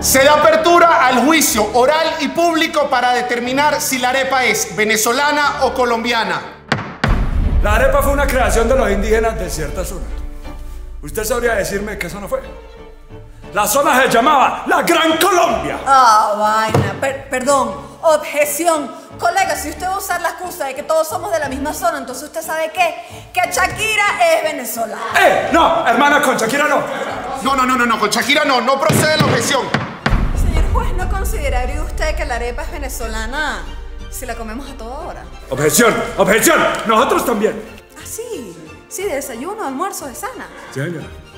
Se da apertura al juicio oral y público para determinar si la arepa es venezolana o colombiana. La arepa fue una creación de los indígenas de cierta zona. ¿Usted sabría decirme qué zona fue? La zona se llamaba la Gran Colombia. Ah, vaina. perdón, objeción. Colega, si usted va a usar la excusa de que todos somos de la misma zona, entonces usted sabe qué? Que Shakira es venezolana. ¡Eh! No, hermana, con Shakira no. No, no, no, no, no, con Shakira no, no procede la objeción. ¿No consideraría usted que la arepa es venezolana si la comemos a toda hora? ¡Objeción! ¡Objeción! ¡Nosotros también! Ah, sí. Sí, desayuno, almuerzo, de sana. Sí,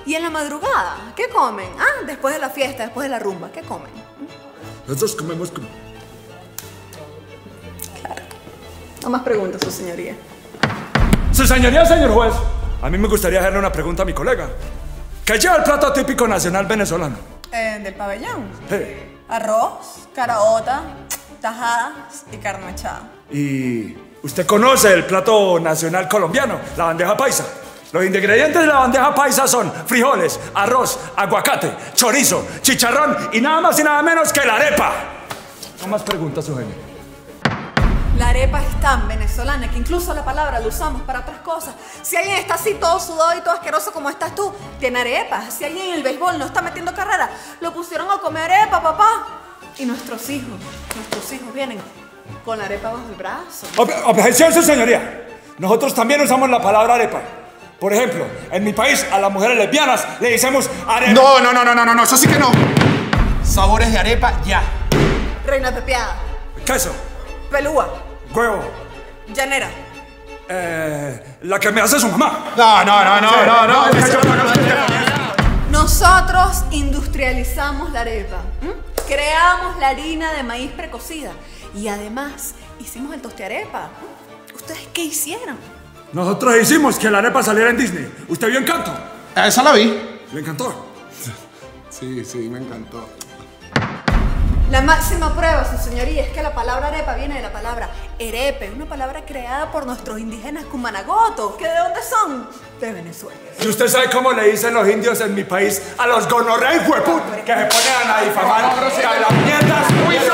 ¿Y en la madrugada? ¿Qué comen? Ah, después de la fiesta, después de la rumba, ¿qué comen? Nosotros comemos como... Claro. No más preguntas, su señoría. Su señoría, señor juez. A mí me gustaría hacerle una pregunta a mi colega. ¿Qué lleva el plato típico nacional venezolano? Eh, del pabellón. Sí arroz, caraota, tajadas y carne ¿Y usted conoce el plato nacional colombiano, la bandeja paisa? Los ingredientes de la bandeja paisa son frijoles, arroz, aguacate, chorizo, chicharrón y nada más y nada menos que la arepa. No más preguntas, Eugenio. La arepa es tan venezolana que incluso la palabra la usamos para otras cosas. Si alguien está así todo sudado y todo asqueroso como estás tú, tiene arepa. Si alguien en el béisbol no está metiendo carrera, lo pusieron a comer arepa, papá. Y nuestros hijos, nuestros hijos vienen con la arepa bajo el brazo. objeción, su señoría. Nosotros también usamos la palabra arepa. Por ejemplo, en mi país a las mujeres lesbianas le decimos arepa. No, no, no, no, no, no, eso sí que no. Sabores de arepa ya. Reina pepeada. Caso. Pelúa. Huevo. Llanera. Eh, la que me hace su mamá. No, no, no, no, no, no. Nosotros industrializamos la arepa. Creamos la harina de maíz precocida. Y además hicimos el tostearepa. arepa. ¿Ustedes qué hicieron? Nosotros hicimos que la arepa saliera en Disney. ¿Usted vio Encanto? Esa la vi. Me encantó? Sí, sí, me encantó. La máxima prueba, su señoría, es que la palabra arepa viene de la palabra erepe, una palabra creada por nuestros indígenas cumanagotos, que de dónde son? De Venezuela. ¿Y usted sabe cómo le dicen los indios en mi país a los gonorrey, hueput, que se ponen a difamar a las mierdas?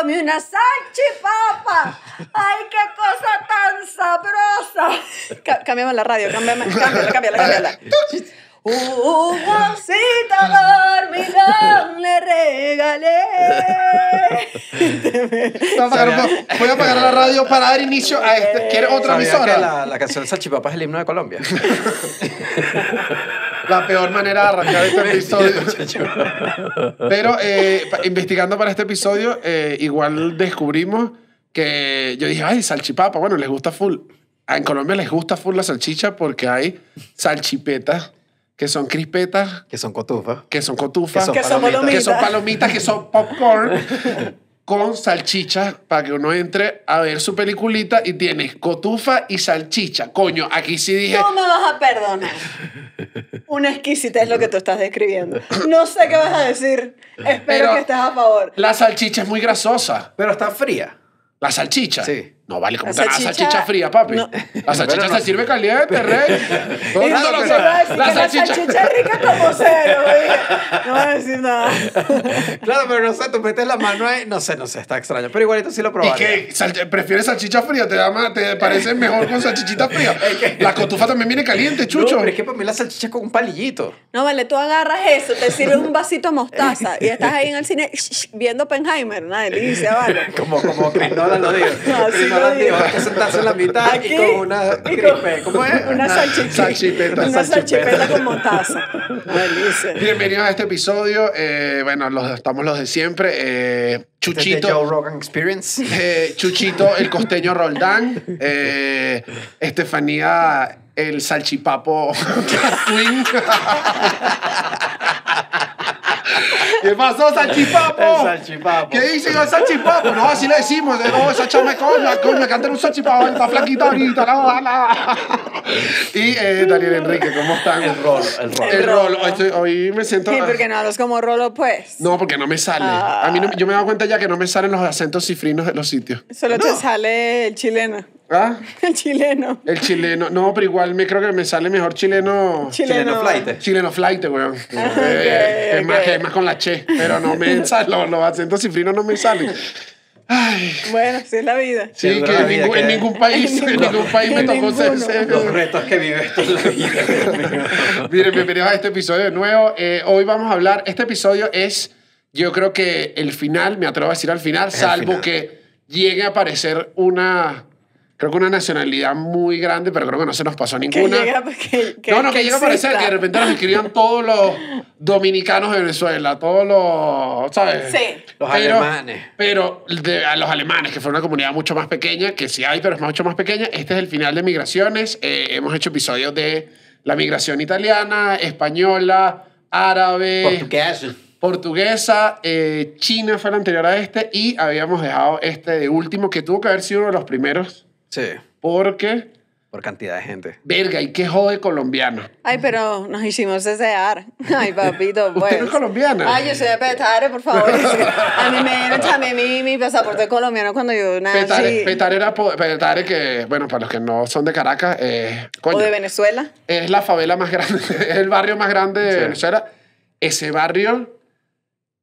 comí una salchipapa. ¡Ay, qué cosa tan sabrosa! cambiamos la radio, cambiamos, cámbiala, cámbiala, cámbiala. Un osito sí le regalé. Voy a, apagar, voy a apagar la radio para dar inicio a este. ¿Quieres otra emisora? la, la canción Salchipapa es el himno de Colombia. la peor manera de arrancar este episodio. Pero eh, investigando para este episodio, eh, igual descubrimos que yo dije, ay, salchipapa, bueno, les gusta full. En Colombia les gusta full la salchicha porque hay salchipetas que son crispetas, que son cotufas, que son cotufas, que son, que son palomitas, que son popcorn con salchichas para que uno entre a ver su peliculita y tienes cotufa y salchicha. Coño, aquí sí dije... No me vas a perdonar. Una exquisita es lo que tú estás describiendo. No sé qué vas a decir. Espero que estés a favor. La salchicha es muy grasosa. Pero está fría. La salchicha. Sí. No vale como la ah, salchicha, fría, papi. La salchicha se sirve caliente, rey. No, no, no, la, salchicha. es rica como cero, güey. No voy a decir nada. Claro, pero no sé, tú metes la mano ahí. No sé, no sé, está extraño. Pero igualito sí lo probaste. ¿Y qué? ¿Prefieres salchicha fría? ¿Te, te parece mejor con salchichita fría? la cotufa también viene caliente, chucho. pero es que para mí la salchicha es con un palillito. No, vale, tú agarras eso, te sirve un vasito de mostaza y estás ahí en el cine viendo Penheimer Una delicia, vale. Como, como no lo digo. No, sí. Holland hay que sentarse en la mitad Aquí, y con una gripe. ¿Cómo es? Una salchipeta. salchipeta. Una salchipeta con mostaza. Buenísimo. Bienvenidos a este episodio. Eh, bueno, los, estamos los de siempre. Eh, Chuchito. Desde este Joe Rogan Experience. Eh, Chuchito, el costeño Roldán. Eh, Estefanía, el salchipapo Twin. ¿Qué pasó, Sachipapo? El Sachipapo. ¿Qué dicen el Sachipapo? No, así le decimos. No, oh, esa chama coña, coña, cantan un Sachipapo, está flaquito ahorita, la, Y eh, Daniel Enrique, ¿cómo están? El rol, el rol, Hoy, me siento... Sí, porque no hablas como rolo, pues. No, porque no me sale. A mí no, yo me he dado cuenta ya que no me salen los acentos cifrinos de los sitios. Solo te sale el chileno. El ¿Ah? chileno. El chileno. No, pero igual me creo que me sale mejor chileno. Chileno, flight. Chileno flight, weón. Ah, eh, eh, es, más, más con la che, pero no me sale, los, los acentos cifrinos no me salen. Bueno, así es la vida. Sí, que, en, ningún, país, en ningún, país me tocó ser, ser, Los retos que vive esto Miren, bienvenidos a este episodio de nuevo. Eh, hoy vamos a hablar, este episodio es, yo creo que el final, me atrevo a decir al final, salvo que llegue a aparecer una creo que una nacionalidad muy grande, pero creo que no se nos pasó ninguna. Pues, no, no, que, llega a parecer que de repente nos escribían todos los dominicanos de Venezuela, todos los, ¿sabes? Los alemanes. Pero a los alemanes, que fue una comunidad mucho más pequeña, que sí hay, pero es mucho más pequeña. Este es el final de migraciones. Eh, hemos hecho episodios de la migración italiana, española, árabe. Portuguesa. Portuguesa, eh, China fue la anterior a este y habíamos dejado este de último, que tuvo que haber sido uno de los primeros Sí. qué? Por cantidad de gente. Verga, ¿y qué jode colombiano? Ay, pero nos hicimos desear. Ay, papito, pues. ¿Usted no es pues. colombiana? Ay, yo soy de Petare, por favor. A mí me dieron también mi, mi pasaporte colombiano cuando yo nací. Petare, Petare, era, Petare que, bueno, para los que no son de Caracas, eh, coño, O de Venezuela. Es la favela más grande, es el barrio más grande de Venezuela. Ese barrio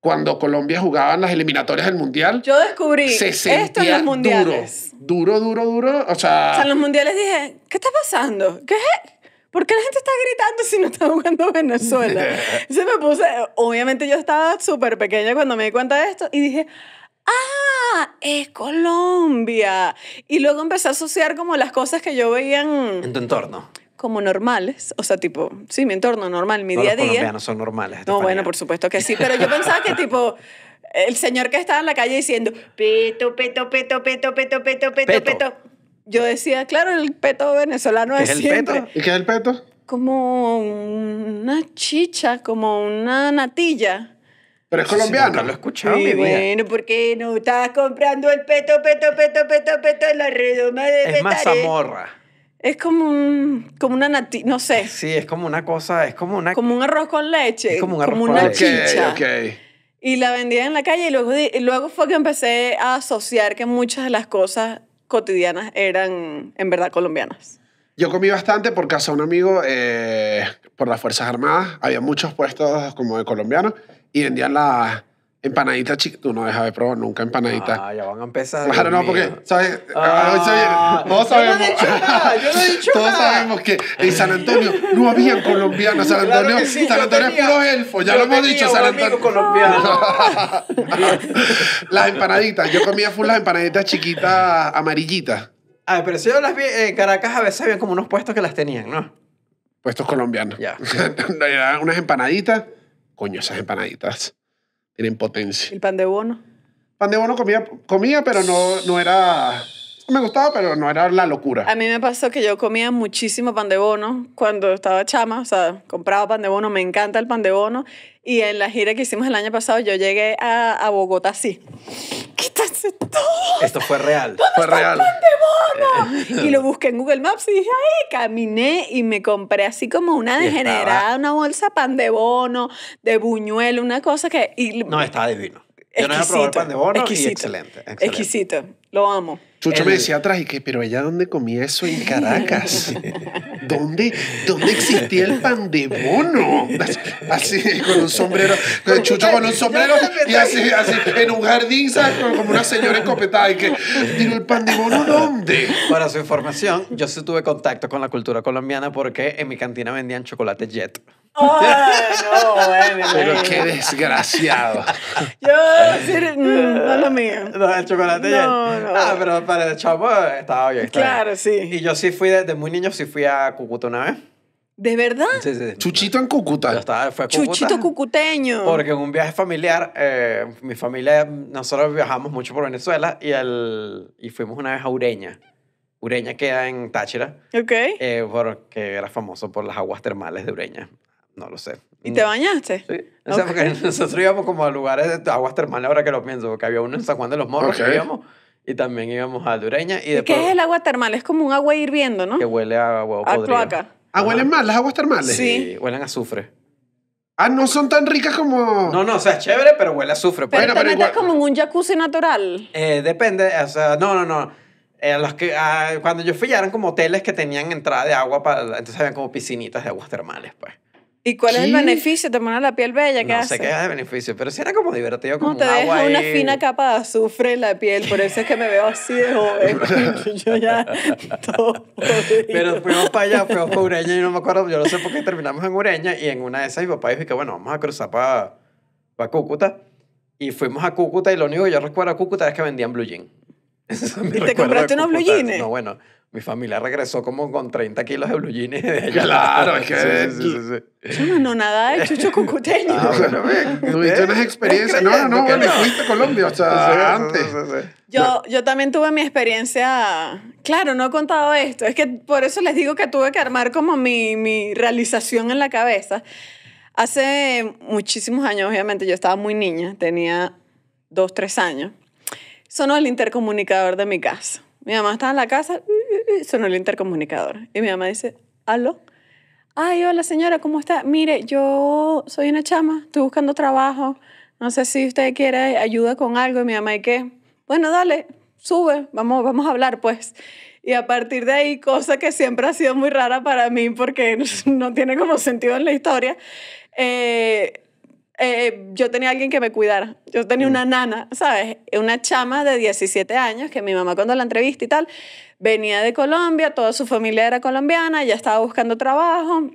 cuando Colombia jugaba en las eliminatorias del Mundial. Yo descubrí se esto en los Duro duro, duro, duro. O sea. O sea, en los mundiales dije, ¿qué está pasando? ¿Qué es? ¿Por qué la gente está gritando si no está jugando Venezuela? Se me puse, obviamente yo estaba súper pequeña cuando me di cuenta de esto y dije, ¡ah! Es Colombia. Y luego empecé a asociar como las cosas que yo veía en... en tu entorno como normales, o sea, tipo, sí, mi entorno normal, mi día a día. Los colombianos son normales. No, bueno, por supuesto que sí, pero yo pensaba que tipo, el señor que estaba en la calle diciendo, peto, peto, peto, peto, peto, peto, peto, peto. Yo decía, claro, el peto venezolano es siempre. El peto? ¿Y qué es el peto? Como una chicha, como una natilla. Pero es colombiano. lo he Bueno, porque no estás comprando el peto, peto, peto, peto, peto en la redoma de Es zamorra. Es como un, como una natilla, no sé. Sí, es como una cosa, es como una... Como un arroz con leche. como un arroz como una chicha. Ok, okay. Y la vendía en la calle y luego, fue que empecé a asociar que muchas de las cosas cotidianas eran en verdad colombianas. Yo comí bastante por casa de un amigo, eh, por las Fuerzas Armadas. Había muchos puestos como de colombianos y vendían las Empanaditas chiquitas. tú no dejas de probar nunca empanaditas. Ah, ya van a empezar. Claro, no, porque, ¿sabes? Ah, todos sabemos. Yo Todos sabemos que en San Antonio no habían colombianos. San Antonio, San Antonio es puro elfo, ya lo hemos dicho. San Antonio. colombiano. las empanaditas, yo comía full las empanaditas chiquitas amarillitas. Ah, pero si yo las vi en Caracas a veces había como unos puestos que las tenían, ¿no? Puestos colombianos. Ya. unas empanaditas. Coño, esas empanaditas en impotencia. ¿El pan de bono? Pan de bono comía, comía pero no, no era... Me gustaba, pero no era la locura. A mí me pasó que yo comía muchísimo pan de bono cuando estaba chama, o sea, compraba pan de bono, me encanta el pan de bono. Y en la gira que hicimos el año pasado, yo llegué a, a Bogotá sí. Esto fue real. fue real. pan de bono? Eh. y lo busqué en Google Maps y dije, ay, caminé y me compré así como una degenerada, una bolsa pan de bono, de buñuelo, una cosa que... no, estaba divino. Yo no he probado pan de bono y excelente. Exquisito. Lo amo. Chucho me decía atrás y que, pero ella dónde comía eso en Caracas. ¿Dónde, ¿Dónde existía el pan de bono? Así, con un sombrero. Chucho con un sombrero y así, así en un jardín, Como una señora escopetada. Y que, digo, ¿el pan de bono dónde? Para su información, yo sí tuve contacto con la cultura colombiana porque en mi cantina vendían chocolate jet. no, Pero qué desgraciado. Yo, mm, no, no mío. No, el chocolate jet. No. Ah, pero de el estaba bien. claro, sí. Y yo sí fui, desde muy niño, sí fui a Cúcuta una vez. ¿De verdad? Sí, sí. Chuchito en Cúcuta. Yo estaba, fue a Cúcuta. Chuchito cucuteño. Porque en un viaje familiar, eh, mi familia, nosotros viajamos mucho por Venezuela y, el, y fuimos una vez a Ureña. Ureña queda en Táchira. Ok. Eh, porque era famoso por las aguas termales de Ureña. No lo sé. ¿Y te bañaste? Sí. O porque nosotros íbamos como a lugares de aguas termales, ahora que lo pienso, porque había uno en San Juan de los Morros okay. que íbamos y también íbamos a Dureña. Y, después, ¿Qué es el agua termal? Es como un agua hirviendo, ¿no? Que huele a agua A cloaca. Ah, huelen mal las aguas termales. Sí. huelen a azufre. Ah, no son tan ricas como. No, no, o sea, es chévere, pero huele a azufre. Pues. Pero Bueno, como un jacuzzi natural. Eh, depende, o sea, no, no, no. Eh, los que, ah, cuando yo fui ya eran como hoteles que tenían entrada de agua para... Entonces habían como piscinitas de aguas termales, pues. ¿Y cuál es el beneficio? Te pones la piel bella, ¿qué no sé qué es el beneficio, pero sí era como divertido, como No, te deja una fina capa de azufre en la piel, por eso es que me veo así de joven. Yo ya todo Pero fuimos para allá, fuimos para Ureña y no me acuerdo, yo no sé por qué terminamos en Ureña y en una de esas mi papá dijo que bueno, vamos a cruzar para Cúcuta y fuimos a Cúcuta y lo único que yo recuerdo a Cúcuta es que vendían blue jeans. ¿Y te compraste unos blue jeans? No, bueno, mi familia regresó como con 30 kilos de blue jeans Claro, es que. no, nada de chucho cucuteño. Ah, tuviste experiencias. No, no, bueno, fuiste a Colombia, o sea, antes. Yo, yo también tuve mi experiencia. Claro, no he contado esto. Es que por eso les digo que tuve que armar como mi, mi realización en la cabeza. Hace muchísimos años, obviamente, yo estaba muy niña, tenía dos, tres años. Sonó el intercomunicador de mi casa mi mamá estaba en la casa, uh, uh, uh, suena el intercomunicador. Y mi mamá dice, aló. Ay, hola señora, ¿cómo está? Mire, yo soy una chama, estoy buscando trabajo. No sé si usted quiere ayuda con algo. Y mi mamá, ¿y Bueno, dale, sube, vamos, vamos a hablar pues. Y a partir de ahí, cosa que siempre ha sido muy rara para mí porque no tiene como sentido en la historia, eh, eh, yo tenía alguien que me cuidara. Yo tenía una mm. nana, ¿sabes? Una chama de 17 años que mi mamá cuando la entrevista y tal, venía de Colombia, toda su familia era colombiana, ya estaba buscando trabajo,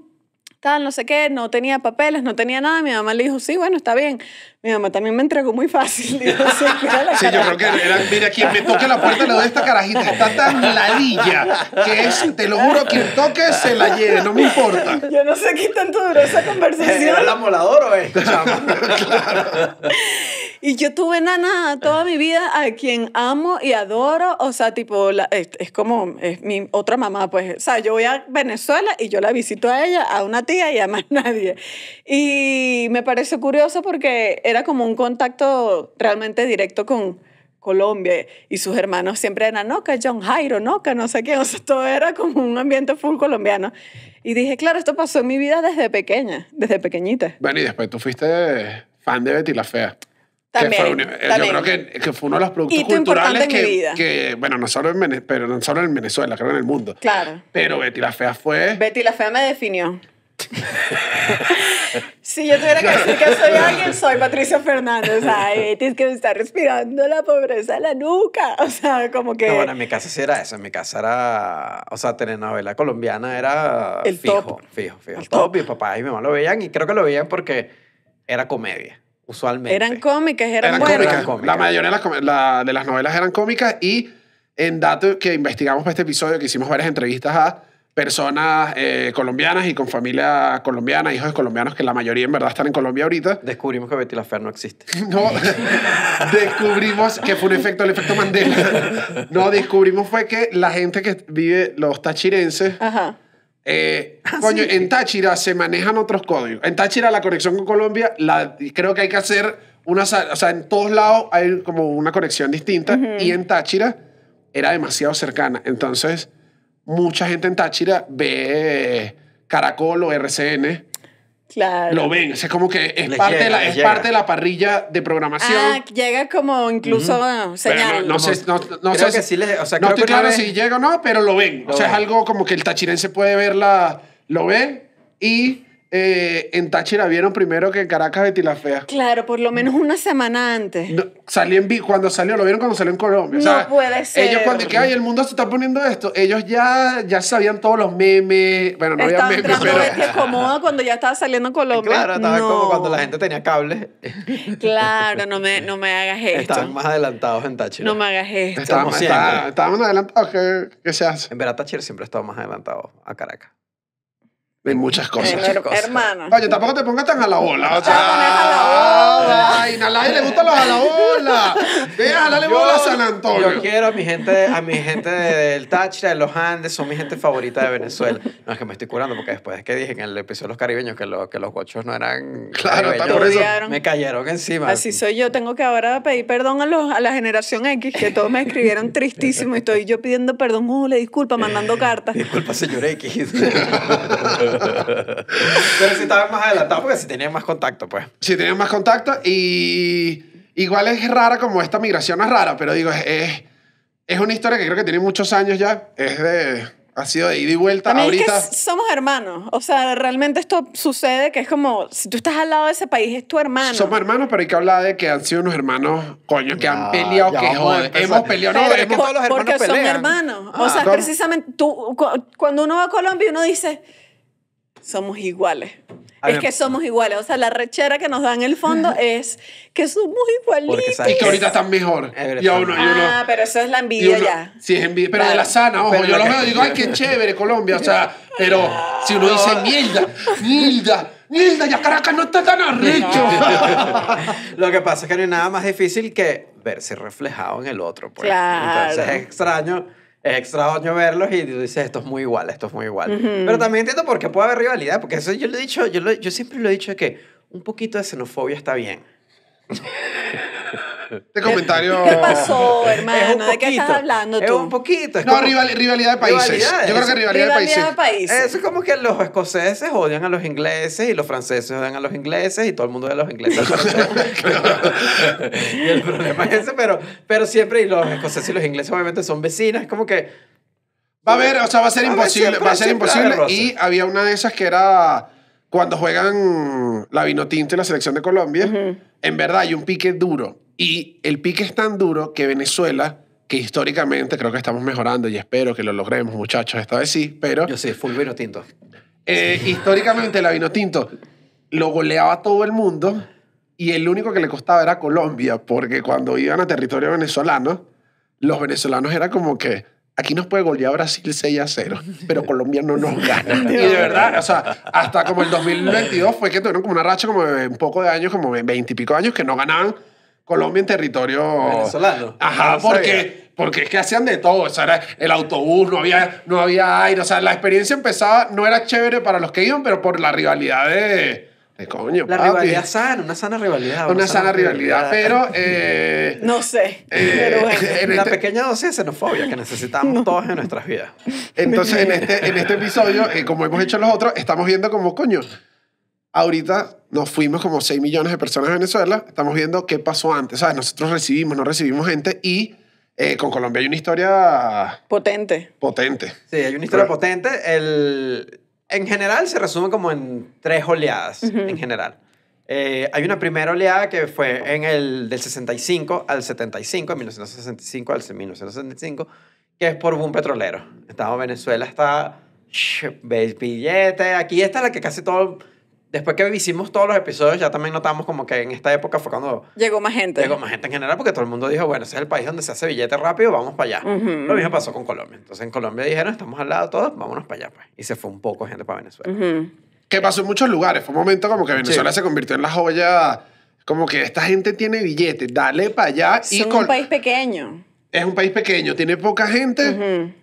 tal, no sé qué, no tenía papeles, no tenía nada. Mi mamá le dijo, sí, bueno, está bien, mi mamá también me entregó muy fácil. sí, yo creo que era, mira, quien me toque la puerta le doy esta carajita. Está tan ladilla que es, te lo juro, quien toque se la lleve, no me importa. Yo no sé qué tanto duró esa conversación. ¿Era la moladoro eh. adoro. claro. Y yo tuve nana toda mi vida a quien amo y adoro. O sea, tipo, es, como es mi otra mamá, pues. O sea, yo voy a Venezuela y yo la visito a ella, a una tía y a más nadie. Y me pareció curioso porque como un contacto realmente directo con Colombia y sus hermanos siempre eran, Noca, John Jairo, Noca, no sé qué, o todo era como un ambiente full colombiano. Y dije, claro, esto pasó en mi vida desde pequeña, desde pequeñita. Bueno, y después tú fuiste fan de Betty la Fea. También, Yo creo que, que, fue uno de los productos culturales que, bueno, no solo, en, pero no solo en Venezuela, creo en el mundo. Claro. Pero Betty la Fea fue... Betty la Fea me definió si yo tuviera que decir que soy alguien, soy Patricia Fernández. Ay, tienes que está respirando la pobreza la nuca. O sea, como que. bueno, en mi casa sí era eso. En mi casa era. O sea, novela colombiana era. El fijo, top. Fijo, fijo. El, Mi papá y mi mamá lo veían y creo que lo veían porque era comedia. Usualmente. Eran cómicas, eran, buenas. La mayoría de las, de las novelas eran cómicas y en datos que investigamos para este episodio, que hicimos varias entrevistas a personas eh, colombianas y con familia colombiana, hijos de colombianos que la mayoría en verdad están en Colombia ahorita. Descubrimos que Betty la no existe. No, descubrimos que fue un efecto, el efecto Mandela. No, descubrimos fue que la gente que vive, los tachirenses, Ajá. Eh, ah, coño, en Táchira se manejan otros códigos. En Táchira la conexión con Colombia, la, creo que hay que hacer una, o sea, en todos lados hay como una conexión distinta y en Táchira era demasiado cercana. Entonces mucha gente en Táchira ve Caracol o RCN. Claro. Lo ven, o es como que es, parte, de la, parrilla de programación. Ah, llega como incluso uh no, sé, no, sé no estoy claro si llega o no, pero lo ven. o sea, es algo como que el tachirense puede verla, lo ve y eh, en Táchira vieron primero que en Caracas de la Fea. Claro, por lo menos una semana antes. No, en, cuando salió, lo vieron cuando salió en Colombia. no puede ser. Ellos cuando que, ay, el mundo se está poniendo esto, ellos ya, ya sabían todos los memes. Bueno, no había memes, pero... Betty acomoda cuando ya estaba saliendo en Colombia. Claro, estaba como cuando la gente tenía cables. Claro, no me, no me hagas esto. Estaban más adelantados en Táchira. No me hagas esto. Estábamos adelantados ¿Qué se hace. En verdad, Táchira siempre estaba más adelantado a Caracas en muchas cosas. Hermano. Oye, tampoco te pongas tan a la bola. O ah, sea, Ay, a le gustan los a la bola. Ve a bola a San Antonio. Yo quiero a mi gente, a mi gente del Táchira, de los Andes, son mi gente favorita de Venezuela. No es que me estoy curando porque después es que dije en el episodio de los caribeños que, lo, que los guachos no eran. Claro, Me cayeron encima. Así soy yo. Tengo que ahora pedir perdón a, los, a la generación X que todos me escribieron tristísimo y estoy yo pidiendo perdón. uh, le disculpa, mandando cartas. Disculpa, señor X. Pero si estabas más adelantado, porque si tenías más contacto, pues. Si tenías más contacto y igual es rara como esta migración es rara, pero digo, es, es una historia que creo que tiene muchos años ya. Es de ha sido de ida y vuelta. ahorita. Es somos hermanos. O sea, realmente esto sucede que es como, si tú estás al lado de ese país, es tu hermano. Somos hermanos, pero hay que hablar de que han sido unos hermanos, coño, que han ah, peleado, que hemos peleado. No, es que todos los hermanos porque son hermanos. o ah. sea, precisamente, tú, cuando uno va a Colombia, uno dice somos iguales. es que somos iguales. O sea, la rechera que nos dan en el fondo es que somos igualitos. Y que ahorita están mejor. y uno, y uno, ah, pero eso es la envidia ya. Sí, es envidia. Pero de la sana, ojo. yo lo veo digo, ay, qué chévere Colombia. O sea, pero si uno dice, mierda, mierda. Nilda, ya Caracas no está tan arrecho. Lo que pasa es que no hay nada más difícil que verse reflejado en el otro. Pues. Claro. Entonces es extraño es extraño verlos y dices, esto es muy igual, esto es muy igual. Pero también entiendo por qué puede haber rivalidad, porque eso yo lo he dicho, yo, lo, yo siempre lo he dicho que un poquito de xenofobia está bien. Este comentario. ¿Qué pasó, hermana? ¿De qué estás hablando tú? Es un poquito. Es no, como... rivalidad de países. Yo creo que rivalidad, de, países. Eso es como que los escoceses odian a los ingleses y los franceses odian a los ingleses y todo el mundo odia a los ingleses. y el problema es ese, pero, pero siempre, y los escoceses y los ingleses obviamente son vecinas, es como que. Va a haber, o sea, va a ser imposible, va a ser imposible. y había una de esas que era cuando juegan la Vinotinto y la selección de Colombia. En verdad hay un pique duro y el pique es tan duro que Venezuela, que históricamente creo que estamos mejorando y espero que lo logremos, muchachos, esta vez sí, pero... Yo sé, el vino tinto. Eh, históricamente la vino tinto lo goleaba todo el mundo y el único que le costaba era Colombia, porque cuando iban a territorio venezolano, los venezolanos era como que aquí nos puede golear Brasil 6 a 0, pero Colombia no nos gana. Y de verdad, o sea, hasta como el 2022 fue que tuvieron como una racha como de un poco de años, como 20 y pico años, que no ganaban Colombia en territorio venezolano. Ajá, porque porque es que hacían de todo, o sea, era el autobús, no había, no había aire, o sea, la experiencia empezaba, no era chévere para los que iban, pero por la rivalidad de... coño, la rivalidad sana, una sana rivalidad. Una, sana, rivalidad, pero... Eh, no sé. Eh, la este pequeña dosis de xenofobia que necesitamos todos en nuestras vidas. Entonces, en este, en este episodio, eh, como hemos hecho los otros, estamos viendo como, coño, Ahorita nos fuimos como 6 millones de personas a Venezuela. Estamos viendo qué pasó antes. ¿Sabes? Nosotros recibimos, no recibimos gente y eh, con Colombia hay una historia... Potente. Potente. Sí, hay una historia potente. El... En general se resume como en tres oleadas, en general. Eh, hay una primera oleada que fue en el del 65 al 75, 1965 al 1965 que es por boom petrolero. Estamos Venezuela, está Billete. Aquí está la que casi todo Después que hicimos todos los episodios, ya también notamos como que en esta época fue cuando... Llegó más gente. Llegó más gente en general porque todo el mundo dijo, bueno, ese es el país donde se hace billete rápido, vamos para allá. Lo mismo pasó con Colombia. Entonces en Colombia dijeron, estamos al lado todos, vámonos para allá. Pues. Y se fue un poco gente para Venezuela. Que pasó en muchos lugares. Fue un momento como que Venezuela se convirtió en la joya... Como que esta gente tiene billetes, dale para allá. Es un país pequeño. Es un país pequeño, tiene poca gente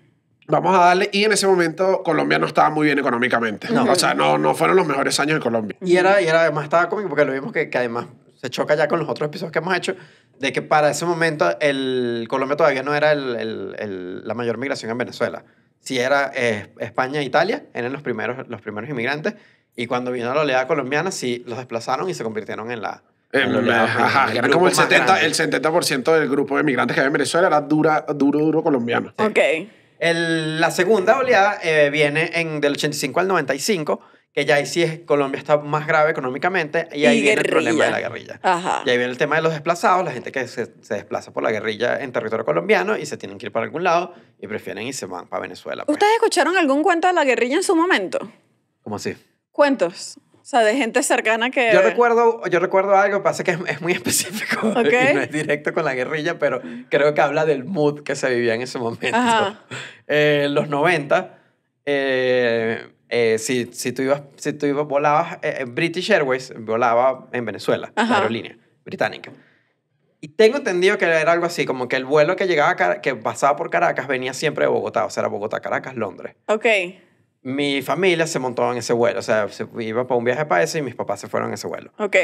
vamos a darle. Y en ese momento Colombia no estaba muy bien económicamente. O sea, no, no fueron los mejores años en Colombia. Y era, y era además estaba cómico porque lo vimos que, que además se choca ya con los otros episodios que hemos hecho, de que para ese momento el Colombia todavía no era el, el, la mayor migración en Venezuela. si era eh, España e Italia, eran los primeros, los primeros inmigrantes, y cuando vino la oleada colombiana, sí los desplazaron y se convirtieron en la... En, era como el 70%, el 70 del grupo de inmigrantes que había en Venezuela era dura, duro, duro colombiano. Sí. Ok la segunda oleada eh, viene en, del 85 al 95, que ya ahí sí es, Colombia está más grave económicamente y ahí viene el problema de la guerrilla. Y ahí viene el tema de los desplazados, la gente que se, desplaza por la guerrilla en territorio colombiano y se tienen que ir para algún lado y prefieren y se van para Venezuela. Pues. ¿Ustedes escucharon algún cuento de la guerrilla en su momento? ¿Cómo así? Cuentos. O sea, de gente cercana que... Yo recuerdo, yo recuerdo algo, pasa que es, muy específico y no es directo con la guerrilla, pero creo que habla del mood que se vivía en ese momento. Eh, los 90, eh, eh, si, si, tú ibas, si tú ibas, volabas, en eh, British Airways volaba en Venezuela, aerolínea británica. Y tengo entendido que era algo así, como que el vuelo que llegaba, que pasaba por Caracas venía siempre de Bogotá, o sea, era Bogotá, Caracas, Londres. Ok mi familia se montó en ese vuelo. O sea, se iba para un viaje para ese y mis papás se fueron en ese vuelo. Ok.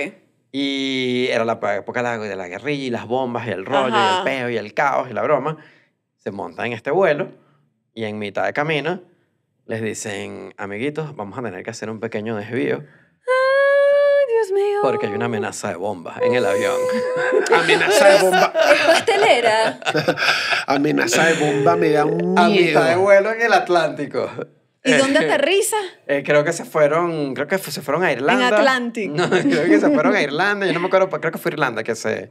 Y era la época de la guerrilla y las bombas y el rollo y el peo y el caos y la broma. Se montan en este vuelo y en mitad de camino les dicen, amiguitos, vamos a tener que hacer un pequeño desvío. Dios mío! Porque hay una amenaza de bomba en el avión. amenaza de bomba. Es pastelera. amenaza de bomba me da un miedo. A mitad de vuelo en el Atlántico. ¿Y eh, dónde aterriza? Eh, creo que se fueron, creo que se fueron a Irlanda. En Atlantic. No, creo que se fueron a Irlanda, yo no me acuerdo, pues, creo que fue Irlanda que se,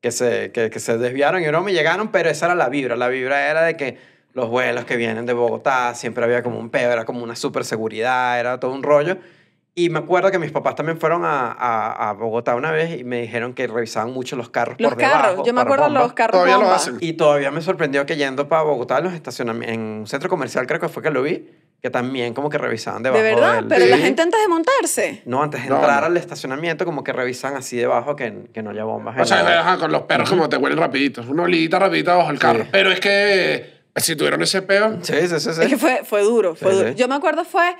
que se, que, se desviaron y no me llegaron, pero esa era la vibra. La vibra era de que los vuelos que vienen de Bogotá siempre había como un peo, era como una super seguridad, era todo un rollo. Y me acuerdo que mis papás también fueron a, a, a, Bogotá una vez y me dijeron que revisaban mucho los carros los carros, Yo me acuerdo los carros. Todavía lo hacen. Y todavía me sorprendió que yendo para Bogotá, los estacionamientos, en un centro comercial creo que fue que lo vi, que también como que revisaban debajo. ¿De verdad? ¿Pero la gente antes de montarse? No, antes de entrar al estacionamiento como que revisan así debajo que, que no haya bombas. O sea, con los perros como te huelen rapidito. Una olita rapidita bajo el carro. Pero es que pues, si tuvieron ese peo... Sí, sí, sí. que fue, fue duro, fue Yo me acuerdo fue...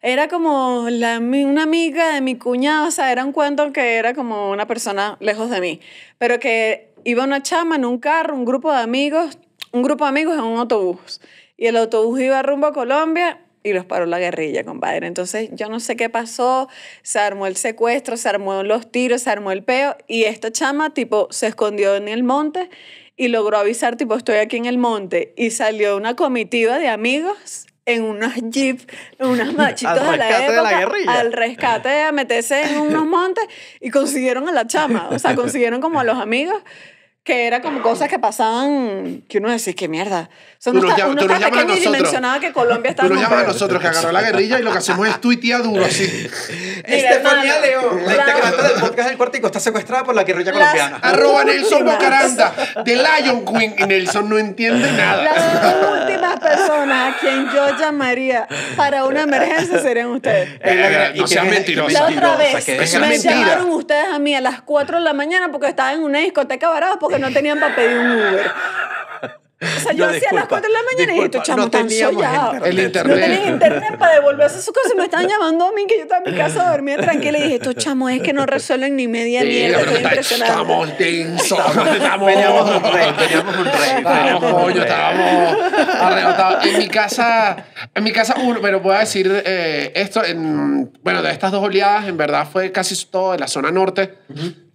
Era como la, una amiga de mi cuñada, o sea, era un cuento que era como una persona lejos de mí, pero que iba una chama en un carro, un grupo de amigos, un grupo de amigos en un autobús. Y el autobús iba rumbo a Colombia y los paró la guerrilla, compadre. Entonces, yo no sé qué pasó, se armó el secuestro, se armó los tiros, se armó el peo y esta chama tipo se escondió en el monte y logró avisar tipo estoy aquí en el monte y salió una comitiva de amigos en unos jeep, en unos machitos de la, época, de al rescate a meterse en unos montes y consiguieron a la chama, o sea, consiguieron como a los amigos que era como cosas que pasaban que uno decía, qué mierda. O uno está, y que Colombia estaba... Tú nos llamas a nosotros, que agarró la guerrilla y lo que hacemos es tuitear duro así. Estefanía León, la integrante del podcast del Cuartico, está secuestrada por la guerrilla colombiana. Arroba Nelson Bocaranda, de Lion Queen, y Nelson no entiende nada. Las últimas personas a quien yo llamaría para una emergencia serían ustedes. Eh, no sean mentirosos. La otra vez, me llamaron ustedes a mí a las 4 de la mañana porque estaba en una discoteca varada porque no tenían para pedir un Uber. O sea, yo hacía las 4 de la mañana y dije estos chamos no tan sollados. El internet. No tenían internet para devolverse sus cosas. Y me estaban llamando a mí, que yo estaba en mi casa dormía tranquila. Y dije, estos chamos es que no resuelven ni media sí, mierda. Estoy impresionada. Estamos tensos. Estamos, teníamos un rey. Teníamos un rey. Estábamos estábamos arrebatados. En mi casa, en mi casa, uno, pero voy a decir eh, esto. En, bueno, de estas dos oleadas, en verdad fue casi todo en la zona norte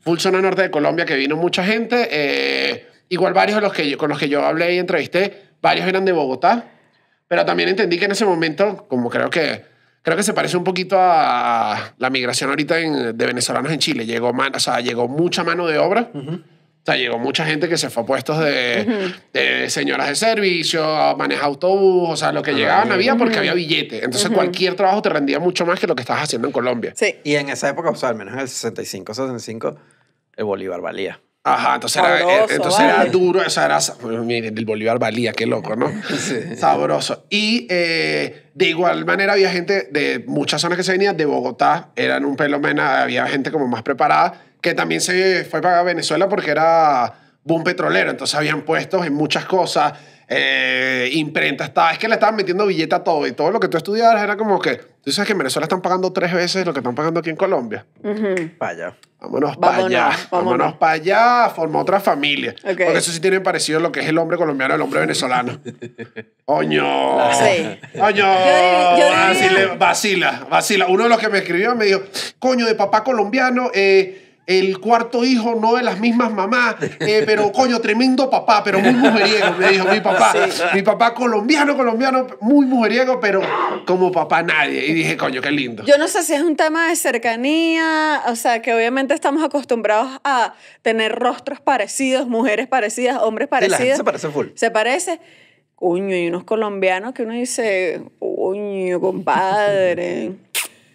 full zona norte de Colombia, que vino mucha gente. Eh, igual varios de los que yo, con los que yo hablé y entrevisté, varios eran de Bogotá, pero también entendí que en ese momento, como creo que, creo que se parece un poquito a la migración ahorita de venezolanos en Chile, llegó, o sea, llegó mucha mano de obra. O sea, llegó mucha gente que se fue a puestos de, señoras de servicio, a manejar autobús, o sea, lo que ah, llegaban había porque había billete. Entonces, cualquier trabajo te rendía mucho más que lo que estabas haciendo en Colombia. Sí, y en esa época, o sea, al menos en el 65, 65, el Bolívar valía. Ajá, entonces, era, eh, duro, o era, pues, miren, el Bolívar valía, qué loco, ¿no? Sí. Sabroso. Y eh, de igual manera había gente de muchas zonas que se venían, de Bogotá, eran un pelo menos, había gente como más preparada, que también se fue para Venezuela porque era boom petrolero, entonces habían puestos en muchas cosas, eh, imprenta, estaba, es que le estaban metiendo billete a todo y todo lo que tú estudiaras era como que, tú sabes que en Venezuela están pagando tres veces lo que están pagando aquí en Colombia. vaya Para allá. Vámonos para allá, vámonos, para allá, formó otra familia. Porque eso sí tiene parecido lo que es el hombre colombiano el hombre venezolano. Oño. Sí. Oño. no! vacila, vacila. Uno de los que me escribió me dijo, coño, de papá colombiano, eh el cuarto hijo no de las mismas mamás, eh, pero coño, tremendo papá, pero muy mujeriego, me dijo mi papá. Mi papá colombiano, colombiano, muy mujeriego, pero como papá nadie. Y dije, coño, qué lindo. Yo no sé si es un tema de cercanía, o sea, que obviamente estamos acostumbrados a tener rostros parecidos, mujeres parecidas, hombres parecidos. se parece full. Se parece coño, y unos colombianos que uno dice, coño, compadre.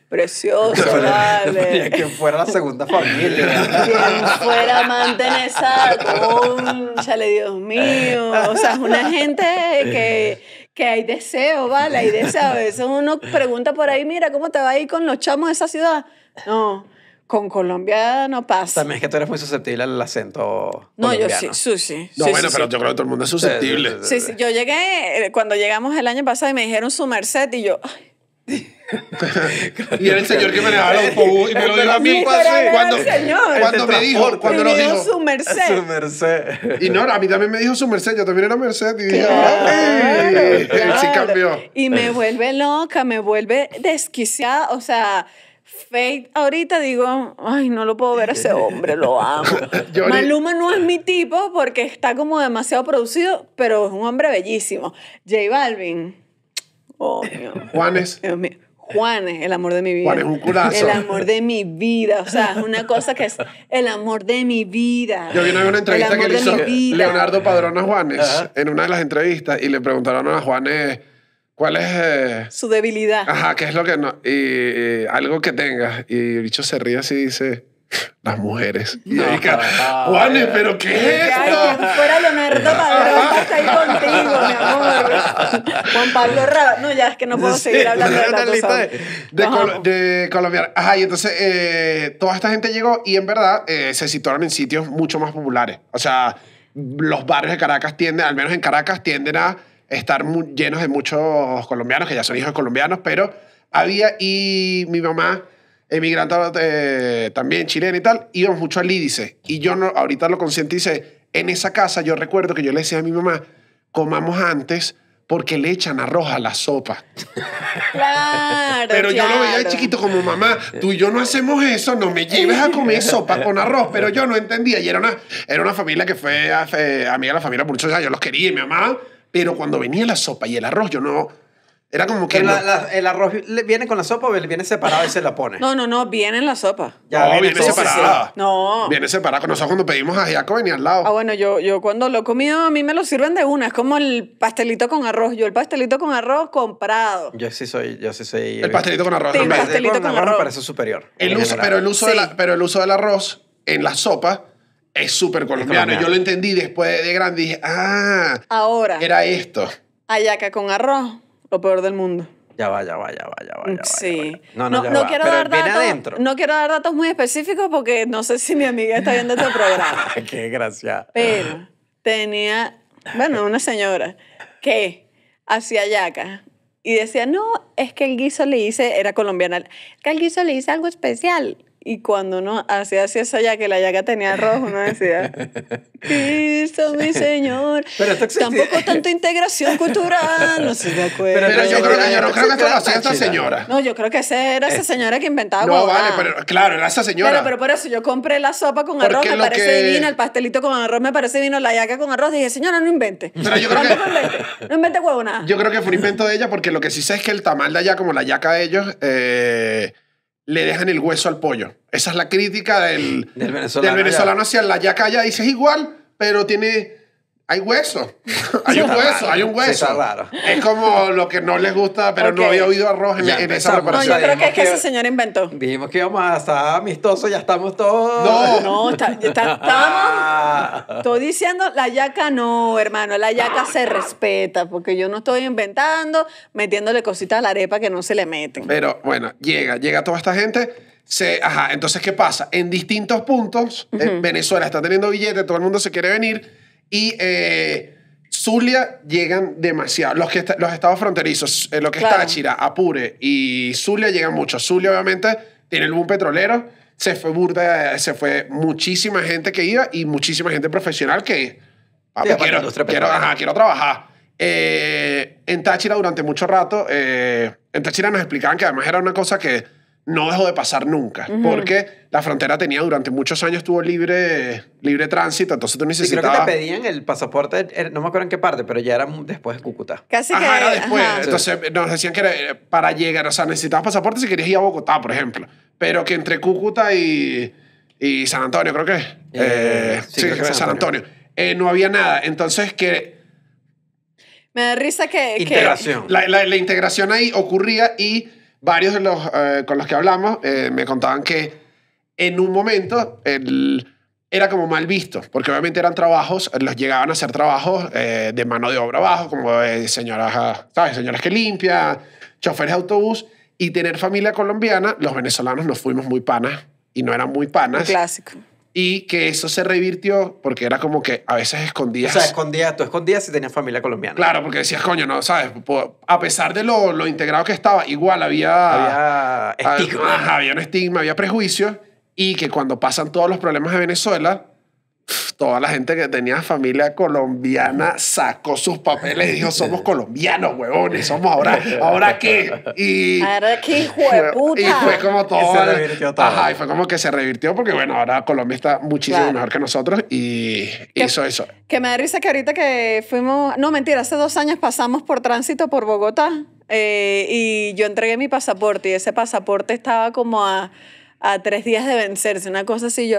Precioso, vale. que fuera la segunda familia. ¡Que fuera amante en esa, conchale, Dios mío. O sea, es una gente que, que hay deseo, vale, hay deseo. A veces uno pregunta por ahí, mira, ¿cómo te va a ir con los chamos de esa ciudad? No, con Colombia no pasa. También es que tú eres muy susceptible al acento. No, yo sí, sí. No, bueno, pero yo creo que todo el mundo es susceptible. Sí, sí, yo llegué, eh, cuando llegamos el año pasado y me dijeron su merced y yo, y era el señor que daba los y me lo dijo a mí cuando, cuando me dijo cuando nos dijo su merced. y no a mí también me dijo su merced yo también era merced y ah, cambió y me vuelve loca me vuelve desquiciada o sea fate ahorita digo, ay, no lo puedo ver a ese hombre, lo amo. Maluma no es mi tipo porque está como demasiado producido, pero es un hombre bellísimo. J Balvin, Oh, Juanes. Juanes, el amor de mi vida. Juanes, un culazo. El amor de mi vida. O sea, es una cosa que es el amor de mi vida. Yo vi una, una entrevista que le hizo Leonardo Padrón a Juanes en una de las entrevistas y le preguntaron a Juanes cuál es. Eh, Su debilidad. Ajá, qué es lo que no. Y, algo que tenga. Y el bicho se ríe así y dice las mujeres. Y Juanes, ¿pero qué es esto? fuera Leonardo Padrón está ahí contigo, mi amor. Juan Pablo Raba. No, ya es que no puedo seguir hablando de la de, de, Ajá, y entonces eh, toda esta gente llegó y en verdad eh, se situaron en sitios mucho más populares. O sea, los barrios de Caracas tienden, al menos en Caracas, tienden a estar llenos de muchos colombianos, que ya son hijos colombianos, pero había, y mi mamá emigrante eh, también chilena y tal, íbamos mucho al Lídice. Y yo no, ahorita lo concientice. En esa casa yo recuerdo que yo le decía a mi mamá, comamos antes porque le echan arroz a la sopa. Claro. Pero yo lo veía de chiquito como mamá, tú y yo no hacemos eso, no me lleves a comer sopa con arroz, pero yo no entendía. Y era una, era una familia que fue a, eh, mí amiga la familia por muchos años, yo los quería, mi mamá, pero cuando venía la sopa y el arroz, yo no, era como que. el arroz viene con la sopa o viene separado y se la pone. No, no, no, viene en la sopa. Ya, no, viene, separado. No. Viene separado. Con nosotros cuando pedimos ajiaco venía al lado. Ah, bueno, yo, yo cuando lo he comido a mí me lo sirven de una. Es como el pastelito con arroz. Yo el pastelito con arroz comprado. Yo sí soy. Yo sí soy el pastelito con arroz. el pastelito con, arroz, parece superior. pero, el uso pero el uso del arroz en la sopa es súper colombiano. Yo lo entendí después de grande. Dije, ah. Ahora. Era esto. Ayaca con arroz lo peor del mundo. Ya va, ya va, ya va, ya va. sí. No, no, quiero dar datos. No quiero dar datos muy específicos porque no sé si mi amiga está viendo este programa. Qué gracia. Pero tenía, bueno, una señora que hacía yaca y decía, no, es que el guiso le hice, era colombiana, que el guiso le hice algo especial. Y cuando uno hacía así esa ya que la yaca tenía arroz, uno decía, listo mi Señor. Pero Tampoco tanto integración cultural, no sé de acuerdo. Pero, yo, creo que, yo no creo que esto lo hacía esta señora. No, yo creo que ese era esa eh, señora que inventaba No, vale, pero claro, era esa señora. Pero, pero por eso yo compré la sopa con arroz, me parece que... divina, el pastelito con arroz me parece divino, la yaca con arroz. Dije, señora, no invente. Pero yo creo que... No, invente invente nada. Yo creo que fue un invento de ella porque lo que sí sé es que el tamal de allá, como la yaca de ellos, eh le dejan el hueso al pollo. Esa es la crítica del, venezolano, hacia la ya Dices igual, pero tiene hay hueso. hay un hueso, hay un hueso. está raro. Es como lo que no les gusta, pero no había oído arroz en, en esa preparación yo creo que es que ese señor inventó. Dijimos que íbamos a estar amistosos, ya estamos todos. No. No, estamos. Ah. Estoy diciendo, la yaca no, hermano, la yaca ah, se respeta, porque yo no estoy inventando, metiéndole cositas a la arepa que no se le meten. Pero bueno, llega, llega toda esta gente. Se, ajá, entonces, ¿qué pasa? En distintos puntos, en eh, Venezuela está teniendo billete, todo el mundo se quiere venir y eh, Zulia llegan demasiado. Los, que los estados fronterizos, eh, lo que está es Táchira, Apure y Zulia llegan mucho. Zulia, obviamente, tiene el boom petrolero. Se fue burda, se fue muchísima gente que iba y muchísima gente profesional que. Papi, quiero, quiero trabajar. Eh, en Táchira durante mucho rato, en Táchira nos explicaban que además era una cosa que no dejó de pasar nunca, porque la frontera tenía durante muchos años tuvo libre, libre tránsito, entonces tú necesitabas... creo que te pedían el pasaporte, er, no me acuerdo en qué parte, pero ya era después de Cúcuta. Casi que... Era después, entonces nos decían que eh, para llegar, o sea, necesitabas pasaporte si querías ir a Bogotá, por ejemplo, pero que entre Cúcuta y, San Antonio, creo que... Eh, sí, eh, San, Antonio. no había nada, entonces que... Me da risa que... La, la, la integración ahí ocurría y varios de los eh, con los que hablamos eh, me contaban que en un momento era como mal visto, porque obviamente eran trabajos, los llegaban a hacer trabajos eh, de mano de obra abajo, como señoras, ¿sabes? señoras que limpian, choferes de autobús, y tener familia colombiana, los venezolanos nos fuimos muy panas y no eran muy panas. clásico y que eso se revirtió porque era como que a veces escondías. O sea, escondías, tú escondías si tenías familia colombiana. Claro, porque decías, coño, no, ¿sabes? A pesar de lo, lo integrado que estaba, igual había. Había estigma. Había, había un estigma, había prejuicios y que cuando pasan todos los problemas de Venezuela, toda la gente que tenía familia colombiana sacó sus papeles y dijo, somos colombianos, huevones, somos ahora, ¿ahora qué? Y, ¿Ahora qué, Y fue como todo... Ajá, y fue como que se revirtió porque, bueno, ahora Colombia está muchísimo mejor que nosotros y eso, eso. Que me da risa que ahorita que fuimos... No, mentira, hace dos años pasamos por tránsito por Bogotá eh, y yo entregué mi pasaporte y ese pasaporte estaba como a, tres días de vencerse, una cosa así yo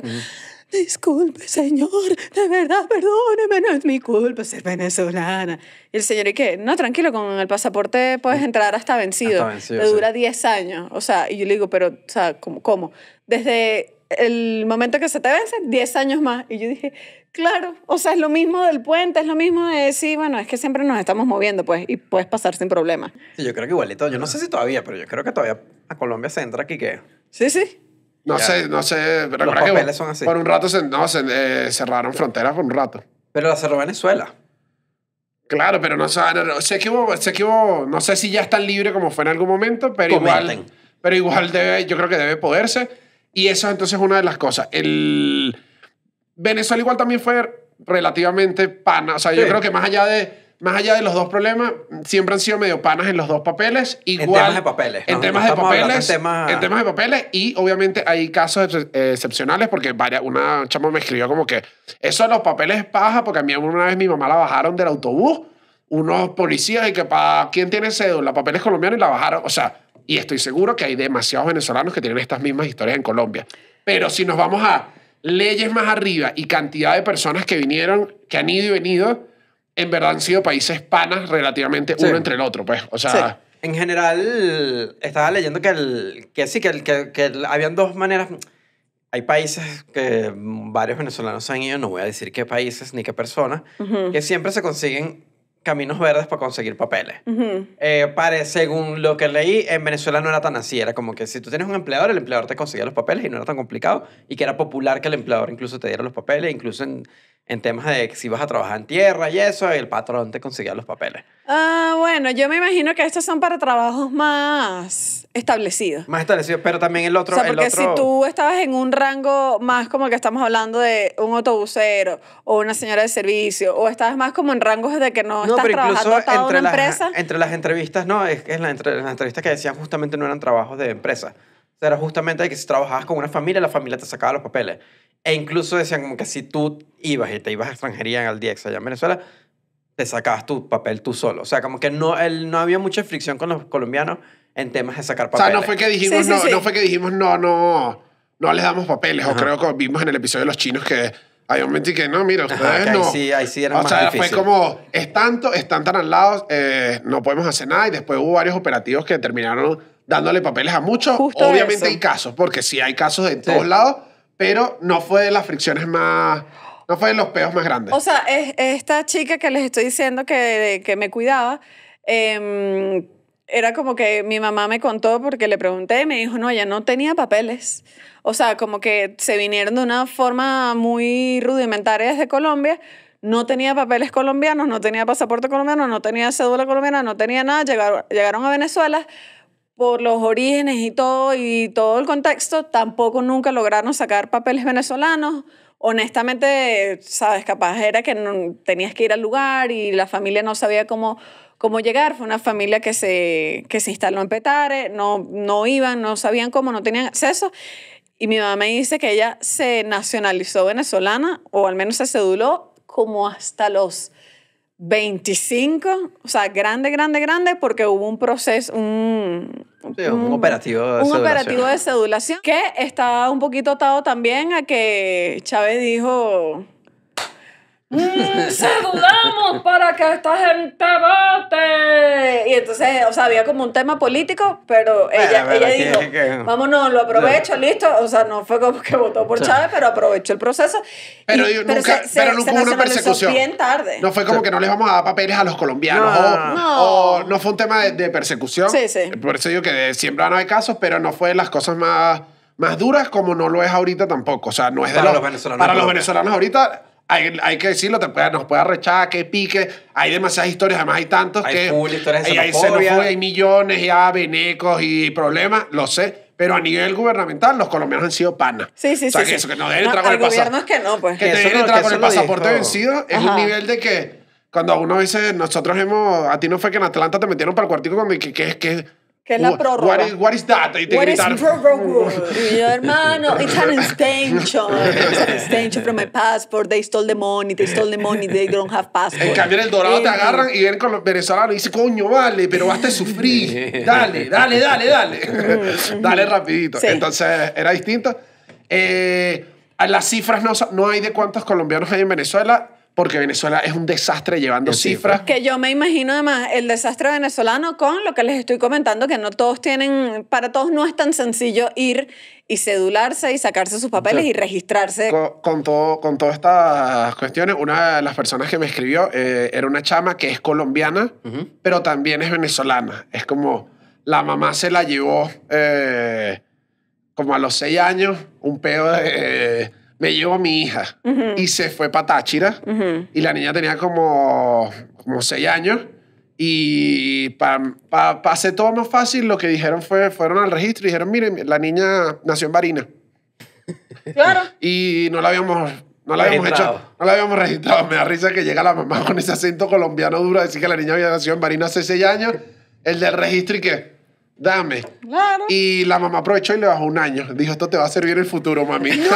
disculpe, señor, de verdad, perdóneme, no es mi culpa ser venezolana. Y el señor, ¿y qué? No, tranquilo, con el pasaporte puedes mm. entrar hasta vencido. Hasta vencido Te dura 10 años. O sea, y yo le digo, pero, o sea, ¿cómo? Desde el momento que se te vence, 10 años más. Y yo dije, claro, o sea, es lo mismo del puente, es lo mismo de decir, bueno, es que siempre nos estamos moviendo, pues, y puedes pasar sin problema. Sí, yo creo que igualito, yo no sé si todavía, pero yo creo que todavía a Colombia se entra aquí que... Sí, sí. No sé, no sé. Pero Los papeles son así. Por un rato no, se, eh, cerraron fronteras por un rato. Pero la cerró Venezuela. Claro, pero no, sé, no sé si ya está libre como fue en algún momento, pero igual, pero igual debe, yo creo que debe poderse. Y eso entonces es una de las cosas. El Venezuela igual también fue relativamente pana, o sea, yo creo que más allá de más allá de los dos problemas, siempre han sido medio panas en los dos papeles. Igual, en temas de papeles. En, temas, de papeles, este en, temas de papeles. Y obviamente hay casos eh, excepcionales porque varias, una chama me escribió como que eso de los papeles paja porque a mí una vez mi mamá la bajaron del autobús unos policías y que para quién tiene cédula, papeles colombianos y la bajaron. O sea, y estoy seguro que hay demasiados venezolanos que tienen estas mismas historias en Colombia. Pero si nos vamos a leyes más arriba y cantidad de personas que vinieron, que han ido y venido en verdad han sido países panas relativamente uno entre el otro, pues. O sea. En general, estaba leyendo que, que sí, que, el, que, habían dos maneras. Hay países que varios venezolanos han ido, no voy a decir qué países ni qué personas, que siempre se consiguen caminos verdes para conseguir papeles. Eh, según lo que leí, en Venezuela no era tan así. Era como que si tú tienes un empleador, el empleador te conseguía los papeles y no era tan complicado. Y que era popular que el empleador incluso te diera los papeles, incluso en, en temas de si vas a trabajar en tierra y eso, el patrón te conseguía los papeles. Ah, bueno, yo me imagino que estos son para trabajos más establecidos. Más establecidos, pero también el otro. O sea, porque si tú estabas en un rango más como que estamos hablando de un autobusero o una señora de servicio, o estabas más como en rangos de que no, estás trabajando entre una las, empresa. Entre las entrevistas, no, es, la, las entrevistas que decían justamente no eran trabajos de empresa. O sea, era justamente que si trabajabas con una familia, la familia te sacaba los papeles. E incluso decían como que si tú ibas y te ibas a extranjería al DX allá en Venezuela te sacabas tu papel tú solo. O sea, como que no, él, no había mucha fricción con los colombianos en temas de sacar papeles. O sea, no fue que dijimos, no, no fue que dijimos, no, no, no les damos papeles. O creo que vimos en el episodio de los chinos que hay un momento que no, mira, ustedes no. Ahí sí, ahí sí o sea, fue como, es tanto, están tan al lado, eh, no podemos hacer nada. Y después hubo varios operativos que terminaron dándole papeles a muchos. Obviamente hay casos, porque sí hay casos de todos lados, pero no fue de las fricciones más no fue de los peos más grandes. O sea, es, esta chica que les estoy diciendo que, que me cuidaba, em, era como que mi mamá me contó porque le pregunté y me dijo, no, ella no tenía papeles. O sea, como que se vinieron de una forma muy rudimentaria desde Colombia. No tenía papeles colombianos, no tenía pasaporte colombiano, no tenía cédula colombiana, no tenía nada. Llegaron, llegaron a Venezuela por los orígenes y todo y todo el contexto. Tampoco nunca lograron sacar papeles venezolanos honestamente, sabes, capaz era que no, tenías que ir al lugar y la familia no sabía cómo, cómo llegar. Fue una familia que se, se instaló en Petare, no, no iban, no sabían cómo, no tenían acceso. Y mi mamá me dice que ella se nacionalizó venezolana, o al menos se ceduló, como hasta los 25, o sea, grande, grande, grande, porque hubo un proceso, un, un, operativo, de un operativo de sedulación que estaba un poquito atado también a que Chávez dijo ¡Seguramos mm, saludamos para que esta gente vote. Y entonces, o sea, había como un tema político, pero ella, ella dijo, vámonos, lo aprovecho, listo. O sea, no fue como que votó por Chávez, pero aprovechó el proceso. Pero, nunca, nunca hubo una persecución. tarde. No fue como que no les vamos a dar papeles a los colombianos. No, o, no. fue un tema de, persecución. Sí, sí. Por eso digo que siempre van a haber casos, pero no fue las cosas más más duras como no lo es ahorita tampoco. O sea, no es de los venezolanos. Para los venezolanos ahorita hay, hay, que decirlo, te puede, nos puede arrechar, que pique. Hay demasiadas historias, además hay tantos hay que. historias hay, hay millones, ya venecos y problemas, lo sé. Pero a nivel gubernamental, los colombianos han sido panas. Sí, sí, o sea, sí. Que eso, que no deben con el pasaporte. que no, pues. Que, que entrar con el pasaporte vencido es un nivel de que. Cuando uno dice, nosotros hemos. A ti no fue que en Atlanta te metieron para el cuartico cuando. que, que, que ¿Qué es la prórroga. What is, what is that? Y te what prórroga? y yo, hermano, it's an extension. It's an extension from my passport. They stole the money, they stole the money, they don't have passport. En cambio, en El Dorado te agarran y ven con los venezolanos y dicen, coño, vale, pero basta de sufrir. Dale, dale, dale, dale. Mm. dale rapidito. Entonces, era distinto. Eh, las cifras no, no hay de cuántos colombianos hay en Venezuela porque Venezuela es un desastre llevando cifras. Que yo me imagino además el desastre venezolano con lo que les estoy comentando, que no todos tienen, para todos no es tan sencillo ir y cedularse y sacarse sus papeles y registrarse. Con, todo, con todas estas cuestiones, una de las personas que me escribió eh, era una chama que es colombiana, pero también es venezolana. Es como la mamá se la llevó eh, como a los seis años, un pedo de me llevo mi hija y se fue para Táchira y la niña tenía como, como seis años y para pa, hacer todo más fácil lo que dijeron fue, fueron al registro y dijeron, miren, la niña nació en Barina. Claro. y no la habíamos... No la, habíamos hecho, no la habíamos registrado. Me da risa que llega la mamá con ese acento colombiano duro a decir que la niña había nacido en Barina hace seis años. El del registro y que, dame. Claro. Y la mamá aprovechó y le bajó un año. Dijo, esto te va a servir en el futuro, mami. No,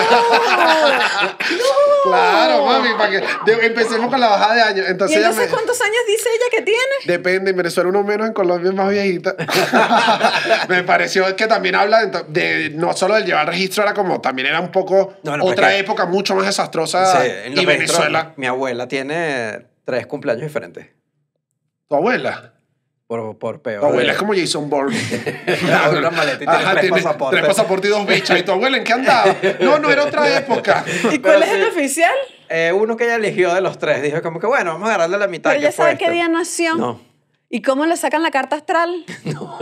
Claro, mami, para que empecemos con la bajada de años. Entonces, ¿Y entonces cuántos años dice ella que tiene? Depende, en Venezuela uno menos, en Colombia es más viejita. me pareció que también habla de, no solo del llevar registro, era como también era un poco pues otra época mucho más desastrosa en Venezuela. Mi abuela tiene tres cumpleaños diferentes. Tu abuela por, por peor. Tu abuela es eh. como Jason Bourne. una maleta tres, tiene pasaportes. Tres pasaportes y dos bichas. ¿Y tu abuela en qué andaba? No, no, era otra época. ¿Y cuál es el oficial? Eh, uno que ella eligió de los tres. Dijo como que, bueno, vamos a agarrarle la mitad. Pero ya sabe qué día nació. No. ¿Y cómo le sacan la carta astral? No.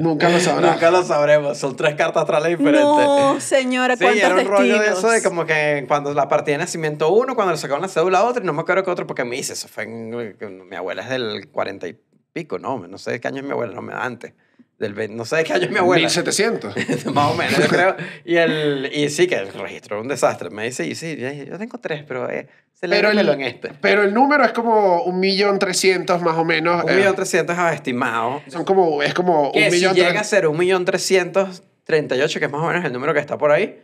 Nunca lo sabremos. Nunca lo sabremos. Son tres cartas astrales diferentes. No, señora, ¿cuántos Sí, era un destinos? rollo de eso de como que cuando la partida de nacimiento uno, cuando le sacaron la cédula otra, y no me acuerdo qué otro, porque me hice eso. Fue en, mi abuela es del cuarenta y pico, no, no sé qué año es mi abuela, no me antes del no sé de qué año es mi abuela. 1700. Más o menos, yo creo. Y, el, y sí, que el registro un desastre. Me dice, y sí, yo tengo tres, pero eh, pero el, en este. Pero el número es como 1.300.000 más o menos. 1.300.000 eh, ha estimado. Son como, es como que un si millón llega a ser ocho que es más o menos el número que está por ahí,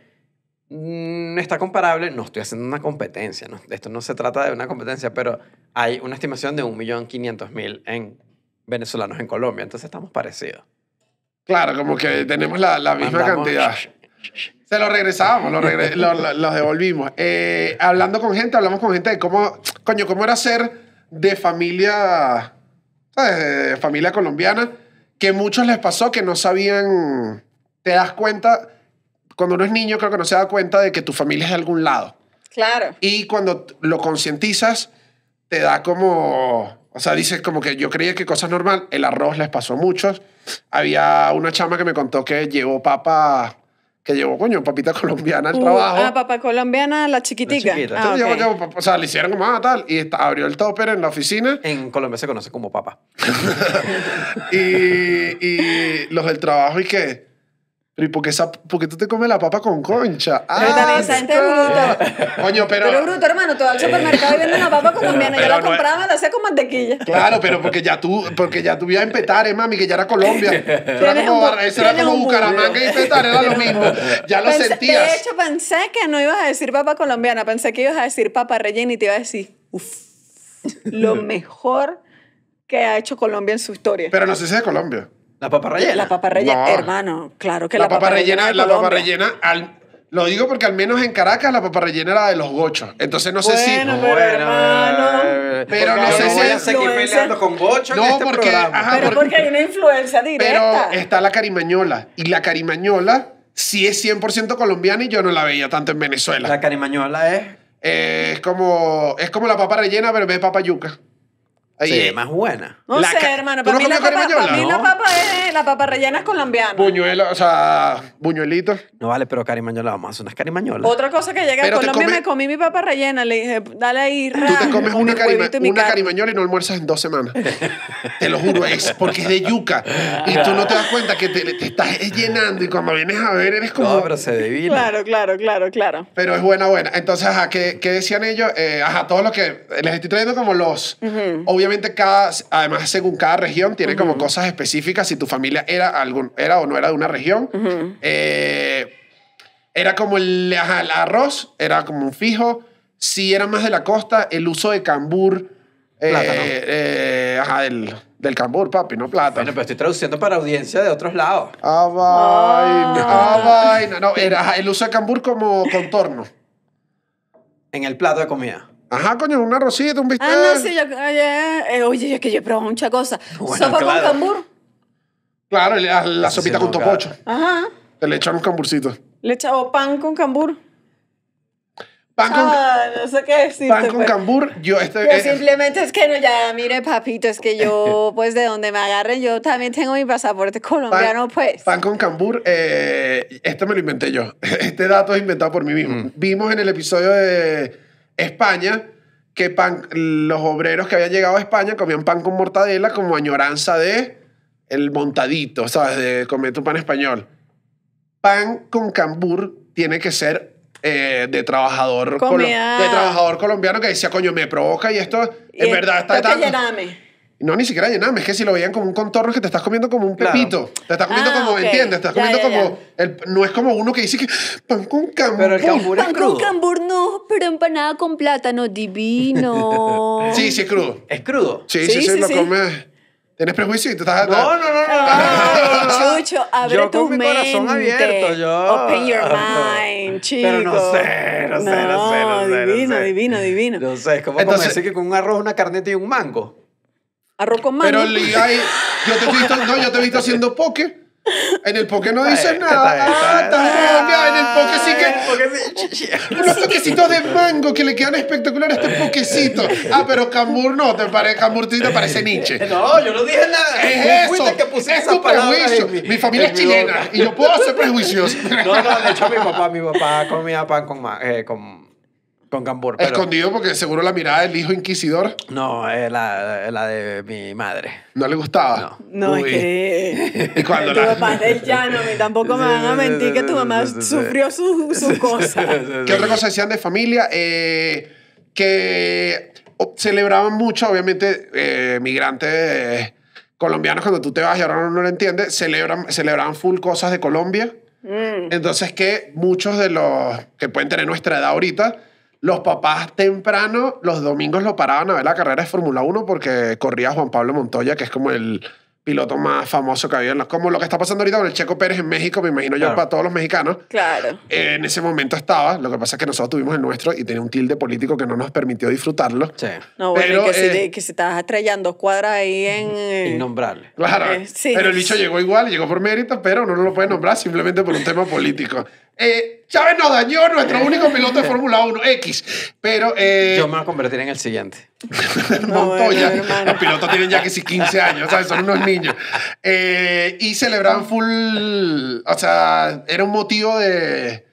no mm, está comparable, no estoy haciendo una competencia, esto no se trata de una competencia, pero hay una estimación de 1.500.000 en venezolanos en Colombia, entonces estamos parecidos. Claro, como que tenemos la, misma cantidad. Se lo regresábamos, los lo, devolvimos. Eh, hablando con gente, hablamos con gente de cómo, coño, cómo era ser de familia, familia colombiana, que muchos les pasó que no sabían, te das cuenta, cuando uno es niño creo que no se da cuenta de que tu familia es de algún lado. Claro. Y cuando lo concientizas, te da como o sea, dice como que yo creía que cosas normal, el arroz les pasó a muchos. Había una chama que me contó que llevó papa, que llevó, coño, papita colombiana al uh, trabajo. Ah, papa colombiana, la chiquitica. La ah, o sea, le hicieron como, ah, tal, y abrió el topper en la oficina. En Colombia se conoce como papa. y, y los del trabajo y qué. ¿Y por qué, porque tú te comes la papa con concha? Pero ah, también es bruto. pero... Pero bruto, hermano, tú vas al eh. supermercado y venden la papa colombiana. Yo la compraba, la hacía con mantequilla. Claro, pero porque ya tú, porque ya tú a empezar, eh mami, que ya era Colombia. Era como, buscar a era como Bucaramanga y era lo mismo. Ya lo sentías. De hecho, pensé que no ibas a decir papa colombiana. Pensé que ibas a decir papa rellena y te iba a decir, uff, lo mejor que ha hecho Colombia en su historia. Pero no sé si es Colombia. ¿La papa rellena? La papa rellena, hermano, claro que la, la papa, rellena. la papa rellena, lo digo porque al menos en Caracas la papa rellena era de los gochos. Entonces no sé si. Pero, pero no sé si. a seguir peleando con gochos. No, este porque. pero porque, hay una influencia directa. Pero está la carimañola. Y la carimañola sí es 100% colombiana y yo no la veía tanto en Venezuela. La carimañola es. Eh, es, como, es como la papa rellena, pero es papa yuca sí. más buena. No sé, hermano. Para, mí, la papa, la papa, es la papa rellena es colombiana. Buñuelo, o sea, buñuelito. No vale, pero carimañola, vamos a hacer unas carimañolas. Otra cosa que llega a Colombia, me comí mi papa rellena. Le dije, dale ahí, Tú te comes una, carima, una carimañola y no almuerzas en dos semanas. te lo juro, es porque es de yuca. Y tú no te das cuenta que te, estás llenando y cuando vienes a ver eres como... No, pero se divina. Claro, claro, claro, claro. Pero es buena, buena. Entonces, ajá, ¿qué, qué decían ellos? a eh, ajá, todos los que... Les estoy trayendo como los... Obviamente cada, además, según cada región, tiene como cosas específicas. Si tu familia era, algún, era o no era de una región. Eh, era como el, arroz, era como un fijo. Si era más de la costa, el uso de cambur. Eh, eh, del, del cambur, papi, no plata. Bueno, pero estoy traduciendo para audiencia de otros lados. Ah, ah. ah, ah. No, era el uso de cambur como contorno. En el plato de comida. Ajá, coño, un rosita un ah, bistec. Ah, no, sí, yo, oye, ah, eh, oye, es que yo he probado mucha cosa. Sopa con cambur. Claro, ah, la, sopita con topocho. Ajá. Le echan un camburcito. Le echaba pan con cambur. Pan con, ah, no sé qué decirte, pan con pues. cambur, yo este, eh, simplemente es que no, ya mire papito, es que yo pues de donde me agarren, yo también tengo mi pasaporte colombiano pues. Pan con cambur, eh, este me lo inventé yo, este dato es inventado por mí mismo. Mm. Vimos en el episodio de España, que pan, los obreros que habían llegado a España comían pan con mortadela como añoranza de el montadito, ¿sabes? De comer tu pan español. Pan con cambur tiene que ser eh, de, trabajador de trabajador colombiano que decía, coño, me provoca y esto en es, verdad está tan... No, ni siquiera llename. es que si lo veían como un contorno es que te estás comiendo como un pepito. Te estás comiendo ah, como, okay. ¿entiendes? Te estás comiendo como... El, no es como uno que dice que pan con cambur. Pero el cambur es crudo. Pan con cambur no, pero empanada con plátano, divino. sí, sí es crudo. ¿Es crudo? Sí, sí, sí, lo comes... ¿Tienes prejuicio estás.? No, no, no, no. Ah, Chucho, abre yo tu con mi corazón abierto, yo. Open your mind, chico. Pero no sé, no sé, no, sé, no divino, sé. Divino, divino, divino. No sé, es como, Entonces, como decir que con un arroz, una carneta y un mango. Arroz con mango. Pero yo te he visto, te he visto haciendo poke. En el poke no dices nada. Ah, estás En el poke sí que. Unos toquecitos de mango que le quedan espectaculares a este pokecito. Ah, pero Camur no, te Camur te parece Nietzsche. No, yo no dije nada. Es eso. Que puse es tu prejuicio. Mi, familia es chilena y yo puedo hacer prejuicios. No, no, de hecho mi papá, mi papá comía pan con, eh, con con Escondido porque seguro la mirada del hijo inquisidor. No, es eh, la, de mi madre. ¿No le gustaba? No, es que... ¿Y cuando la... llano, tampoco me van a mentir que tu mamá sufrió sus su cosas. ¿Qué otra cosa decían de familia? Eh, que celebraban mucho, obviamente, eh, migrantes... colombianos cuando tú te vas y ahora no lo entiende, celebran, celebran full cosas de Colombia. Mm. Entonces que muchos de los que pueden tener nuestra edad ahorita los papás temprano, los domingos lo paraban a ver la carrera de Fórmula 1 porque corría Juan Pablo Montoya, que es como el piloto más famoso que había en los... Como lo que está pasando ahorita con el Checo Pérez en México, me imagino yo, para todos los mexicanos. Claro. Eh, en ese momento estaba, lo que pasa es que nosotros tuvimos el nuestro y tenía un tilde político que no nos permitió disfrutarlo. Sí. No, bueno, pero, que, se eh, si, estabas estrellando cuadras ahí en... Eh, innombrable. Claro. pero el bicho llegó igual, llegó por mérito, pero uno no lo puede nombrar simplemente por un tema político. Eh, Chávez nos dañó nuestro único piloto de Fórmula 1, X. Pero. Eh, Yo me voy a convertir en el siguiente. Montoya. los pilotos tienen ya que 15 años, ¿sabes? Son unos niños. Eh, y celebran full. O sea, era un motivo de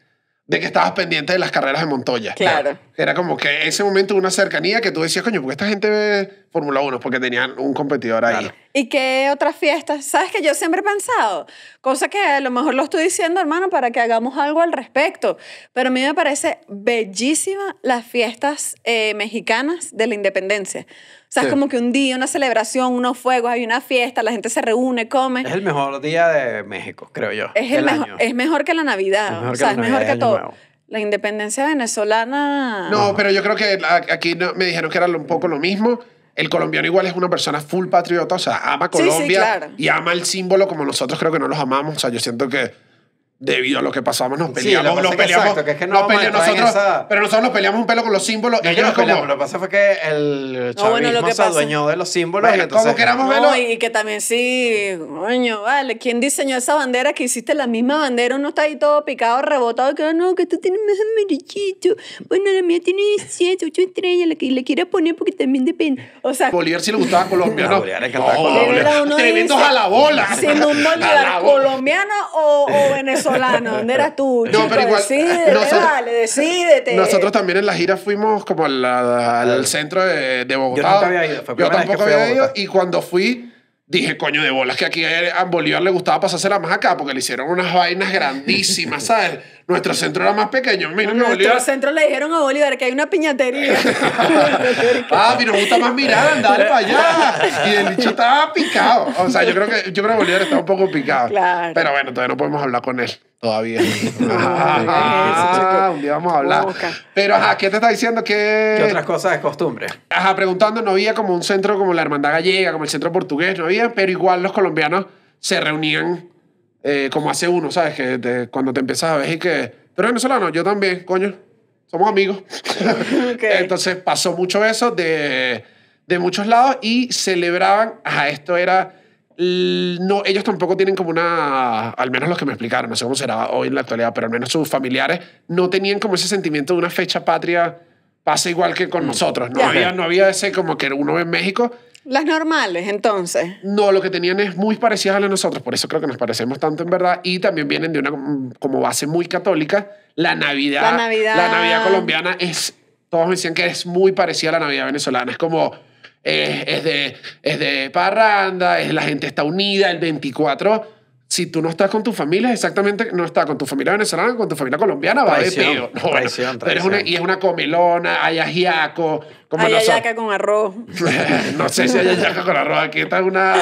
de que estabas pendiente de las carreras de Montoya. Claro. Era como que ese momento una cercanía que tú decías, coño, porque esta gente ve Fórmula 1? Porque tenían un competidor ahí. ¿Y qué otras fiestas? ¿Sabes que yo siempre he pensado? Cosa que a lo mejor lo estoy diciendo, hermano, para que hagamos algo al respecto. Pero a mí me parece bellísima las fiestas eh, mexicanas de la independencia. O sea, es como que un día, una celebración, unos fuegos, hay una fiesta, la gente se reúne, come. Es el mejor día de México, creo yo. Es, mejor, es mejor que la Navidad. o sea, es mejor que todo. La independencia venezolana. No, pero yo creo que aquí me dijeron que era un poco lo mismo. El colombiano igual es una persona full patriota, o sea, ama Colombia y ama el símbolo como nosotros creo que no los amamos. O sea, yo siento que debido a lo que pasamos, nos peleamos, nos peleamos. no nosotros, Pero nosotros nos peleamos un pelo con los símbolos. Lo que pasa fue que el chavismo no, se adueñó de los símbolos. y entonces... como queramos verlo. y que también sí, coño, vale, ¿quién diseñó esa bandera que hiciste la misma bandera? Uno está ahí todo picado, rebotado, que ah, no, que tú este tienes más amarillito. Bueno, la mía tiene siete ocho estrellas, la que le quieras poner porque también depende. O sea... Bolívar si le gustaba a Colombia, ¿no? Bolívar no, Tremendos a la bola. Si un colombiano o venezolano venezolano, ¿dónde eras tú? No, pero igual. Decídete, nosotros, vale, decídete. Nosotros también en la gira fuimos como al, centro de, Bogotá. Yo tampoco había ido, fue Yo tampoco había ido. Y cuando fui, dije, coño, de bolas que aquí a Bolívar le gustaba pasársela más acá porque le hicieron unas vainas grandísimas, ¿sabes? Nuestro centro era más pequeño. Mira, Nuestro centro le dijeron a Bolívar que hay una piñatería. ah, pero nos gusta más mirar, andar para allá. Y el dicho estaba picado. O sea, yo creo que, yo creo que Bolívar estaba un poco picado. Claro. Pero bueno, todavía no podemos hablar con él. Todavía. Ah, un día vamos a hablar. Pero ajá, ¿qué te está diciendo? que ¿Qué otras cosas de costumbre? Ajá, preguntando, no había como un centro como la Hermandad Gallega, como el centro portugués, no había, pero igual los colombianos se reunían eh, como hace uno, ¿sabes? Que cuando te empezaba a ver y que, pero venezolano, yo también, coño, somos amigos. Entonces pasó mucho eso de, de muchos lados y celebraban, a esto era, no, ellos tampoco tienen como una, al menos los que me explicaron, no sé cómo será hoy en la actualidad, pero al menos sus familiares no tenían como ese sentimiento de una fecha patria, pasa igual que con mm. nosotros, no, había, no había ese como que uno ve en México las normales, entonces. No, lo que tenían es muy parecidas a las de nosotros, por eso creo que nos parecemos tanto en verdad. Y también vienen de una como base muy católica. La Navidad. La Navidad. colombiana es. Todos me decían que es muy parecida a la Navidad venezolana. Es como. es, de, es de parranda, es, la gente está unida el 24 si tú no estás con tu familia, exactamente, no estás con tu familia venezolana, con tu familia colombiana, va de No, Pero una, y es una comilona, hay ajiaco. Como hay ayaca con arroz. no sé si hay ayaca con arroz, aquí está una...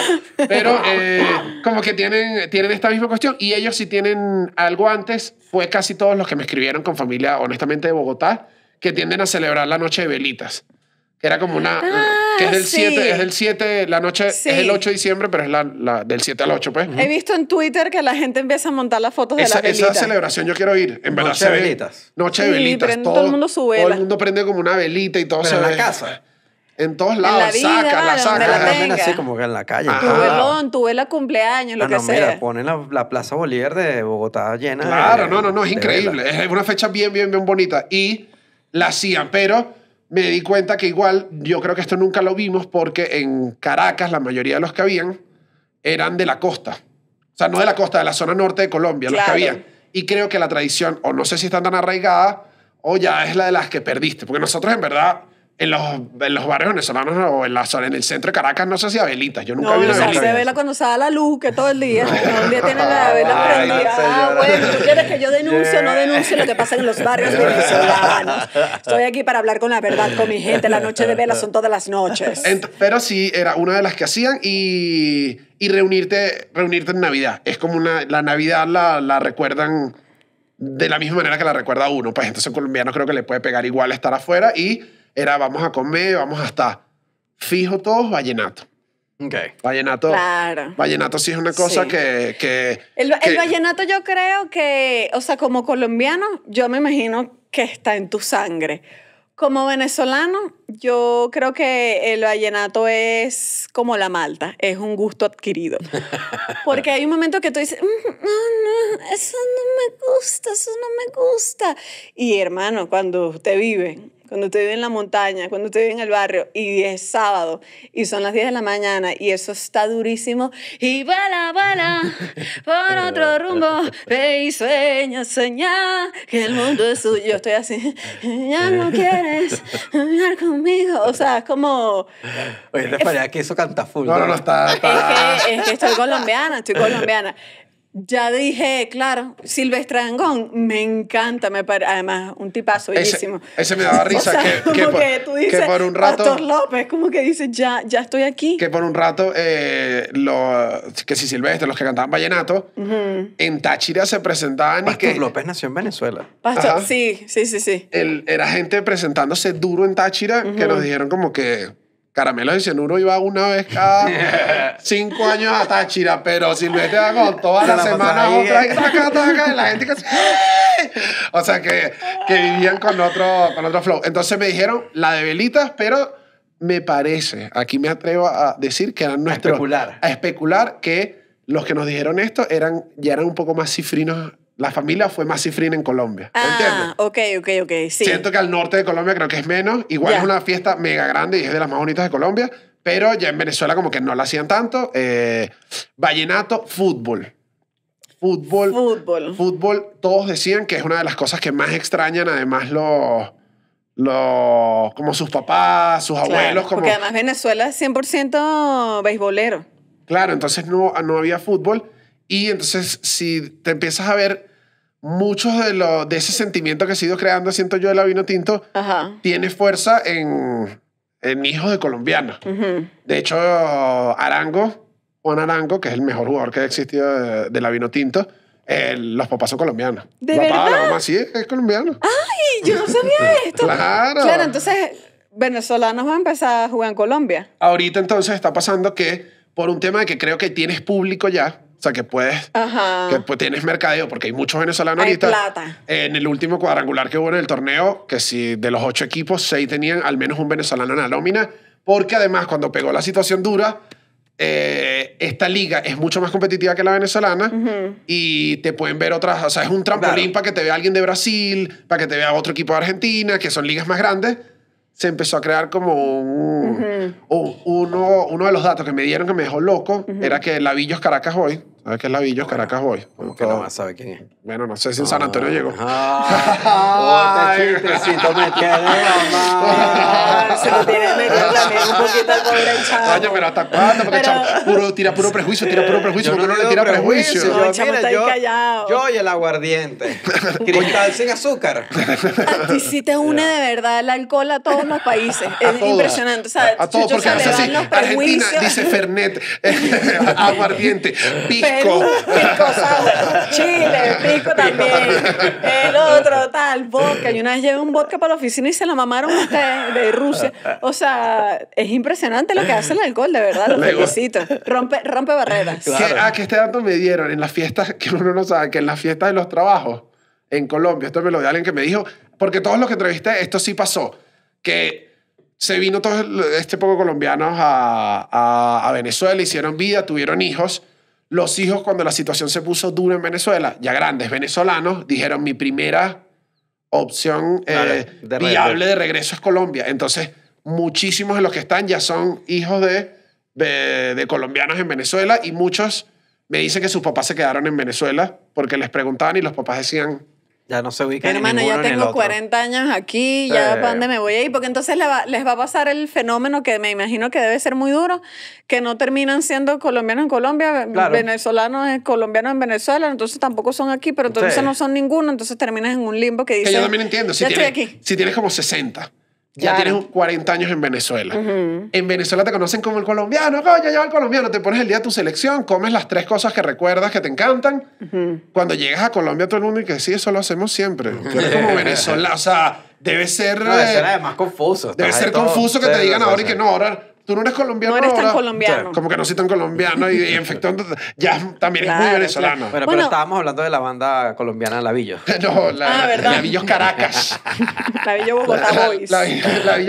Pero eh, como que tienen, tienen esta misma cuestión y ellos si tienen algo antes, fue casi todos los que me escribieron con familia, honestamente, de Bogotá, que tienden a celebrar la noche de velitas, era como una... Ah, que es el 7, ah, es 7, la noche es el 8 de diciembre, pero es del 7 al 8, pues. He visto en Twitter que la gente empieza a montar las fotos de la velita. Esa celebración yo quiero ir. En noche velitas. Noche de velitas. todo, el mundo su Todo el mundo prende como una velita y todo pero en la casa. En todos lados, la vida, saca, la saca. La así como que en la calle. Tu velón, tu vela cumpleaños, lo ah, que sea. Mira, ponen la, Plaza Bolívar de Bogotá llena. Claro, no, no, no, es increíble. Es una fecha bien, bien, bien bonita. Y la hacían, pero me di cuenta que igual, yo creo que esto nunca lo vimos porque en Caracas la mayoría de los que habían eran de la costa. O sea, no de la costa, de la zona norte de Colombia, los que habían. Y creo que la tradición, o no sé si están tan arraigada, o ya es la de las que perdiste. Porque nosotros en verdad en los, los barrios venezolanos o en, la, en el centro de Caracas no se hacía velitas. Yo nunca vi una velita. se vela cuando se da la luz, que todo el día, Un día tienen la vela prendida. Ah, bueno, ¿tú quieres que yo denuncie o no denuncie lo que pasa en los barrios venezolanos? Estoy aquí para hablar con la verdad, con mi gente. La noche de vela son todas las noches. pero sí, era una de las que hacían y, y reunirte, reunirte en Navidad. Es como una, la Navidad la, la recuerdan de la misma manera que la recuerda uno. Pues entonces colombiano creo que le puede pegar igual estar afuera y era vamos a comer, vamos a estar fijo todos vallenato. Okay. Vallenato. Claro. Vallenato sí es una cosa que, el, vallenato yo creo que, o sea, como colombiano, yo me imagino que está en tu sangre. Como venezolano, yo creo que el vallenato es como la malta, es un gusto adquirido. Porque hay un momento que tú dices, mm, no, no, eso no me gusta, eso no me gusta. Y hermano, cuando usted vive cuando te vive en la montaña, cuando te vive en el barrio y es sábado y son las 10 de la mañana y eso está durísimo y bala, bala, por otro rumbo, ve y sueña, sueña que el mundo es suyo. estoy así, ya no quieres hablar conmigo, o sea, es como... Oye, Rafael, que eso canta full. No, no, no, está... es que estoy colombiana, estoy colombiana ya dije, claro, Silvestre Angón, me encanta, me además, un tipazo bellísimo. Ese, me daba risa que, que, tú un rato... Pastor López, como que dice, ya, ya estoy aquí. Que por un rato, eh, que si Silvestre, los que cantaban vallenato, en Táchira se presentaban y que... López nació en Venezuela. sí, sí, sí, sí. El, era gente presentándose duro en Táchira que nos dijeron como que Caramelo de uno iba una vez cada cinco años a Táchira, pero Silvestre va con todas las semanas otra vez, eh. la gente que O sea, que, vivían con otro, con otro flow. Entonces me dijeron la de velitas, pero me parece, aquí me atrevo a decir que eran nuestros... A especular. que los que nos dijeron esto eran, ya eran un poco más cifrinos la familia fue más cifrina en Colombia. Ah, ¿Entiendes? ok, ok, ok. Siento que al norte de Colombia creo que es menos. Igual es una fiesta mega grande y es de las más bonitas de Colombia, pero ya en Venezuela como que no la hacían tanto. Eh, vallenato, fútbol. Fútbol. Fútbol. Fútbol, todos decían que es una de las cosas que más extrañan, además los los como sus papás, sus abuelos. Como... Porque además Venezuela es 100% beisbolero. Claro, entonces no, no había fútbol. Y entonces, si te empiezas a ver muchos de, lo, de ese sentimiento que he ido creando, siento yo, de la vino tinto, Ajá. tiene fuerza en, en hijos de colombianos. De hecho, Arango, Juan Arango, que es el mejor jugador que ha existido de, la vino tinto, los papás son colombianos. ¿De papá, verdad? La mamá sí es, colombiana. colombiano. ¡Ay! Yo no sabía esto. claro. Claro, entonces venezolanos van a empezar a jugar en Colombia. Ahorita entonces está pasando que, por un tema de que creo que tienes público ya, o sea, que puedes, que pues, tienes mercadeo, porque hay muchos venezolanos ahorita. En el último cuadrangular que hubo en el torneo, que si de los ocho equipos, seis tenían al menos un venezolano en la nómina, porque además cuando pegó la situación dura, eh, esta liga es mucho más competitiva que la venezolana y te pueden ver otras, o sea, es un trampolín para que te vea alguien de Brasil, para que te vea otro equipo de Argentina, que son ligas más grandes se empezó a crear como uno, uno de los datos que me dieron que me dejó loco, era que Lavillos Caracas hoy a ver qué es Caracas hoy. que no sabe quién es. Bueno, no sé si el San ah, Antonio llegó. Ah, este chistecito me mamá. Se lo tiene medio también un poquito al pobre chavo. Coño, pero ¿hasta cuándo? Porque el chavo puro, tira puro prejuicio, tira puro prejuicio. porque no, le tira prejuicio? yo, yo y el aguardiente. Cristal sin azúcar. A ti te une de verdad el alcohol a todos los países. Es impresionante. a todos, porque Argentina dice Fernet, aguardiente, pico. pico chile, pico también. El otro tal, vodka. Y una vez llevé un vodka para la oficina y se la mamaron ustedes de Rusia. O sea, es impresionante lo que hace el alcohol, de verdad, lo felicito. Rompe, rompe barreras. ah, que este dato me dieron en las fiestas, que uno no sabe, que en la fiesta de los trabajos en Colombia, esto me lo dio alguien que me dijo, porque todos los que entrevisté, esto sí pasó, que se vino todo este poco colombianos a, a, a Venezuela, hicieron vida, tuvieron hijos los hijos, cuando la situación se puso dura en Venezuela, ya grandes venezolanos, dijeron mi primera opción eh, viable de regreso es Colombia. Entonces, muchísimos de los que están ya son hijos de, de colombianos en Venezuela y muchos me dicen que sus papás se quedaron en Venezuela porque les preguntaban y los papás decían, ya no se ubica en Hermano, ya tengo 40 años aquí, ya para dónde me voy a ir, porque entonces les va, a pasar el fenómeno que me imagino que debe ser muy duro, que no terminan siendo colombianos en Colombia, venezolanos venezolanos, eh, colombianos en Venezuela, entonces tampoco son aquí, pero entonces no son ninguno, entonces terminas en un limbo que dice... Que yo también entiendo, si, tienes, si tienes como 60 ya tienes 40 años en Venezuela. En Venezuela te conocen como el colombiano, ya va el colombiano, te pones el día de tu selección, comes las tres cosas que recuerdas que te encantan. Cuando llegas a Colombia todo el mundo dice, sí, eso lo hacemos siempre. Tú como Venezuela o sea, debe ser... debe ser además confuso. Debe ser confuso que te digan ahora y que no, ahora tú no eres colombiano. No eres tan colombiano. como que no soy tan colombiano y, y infectando. Ya también es muy venezolano. Bueno, pero estábamos hablando de la banda colombiana Lavillo. no, la, ah, Caracas. Lavillo Bogotá la, Boys.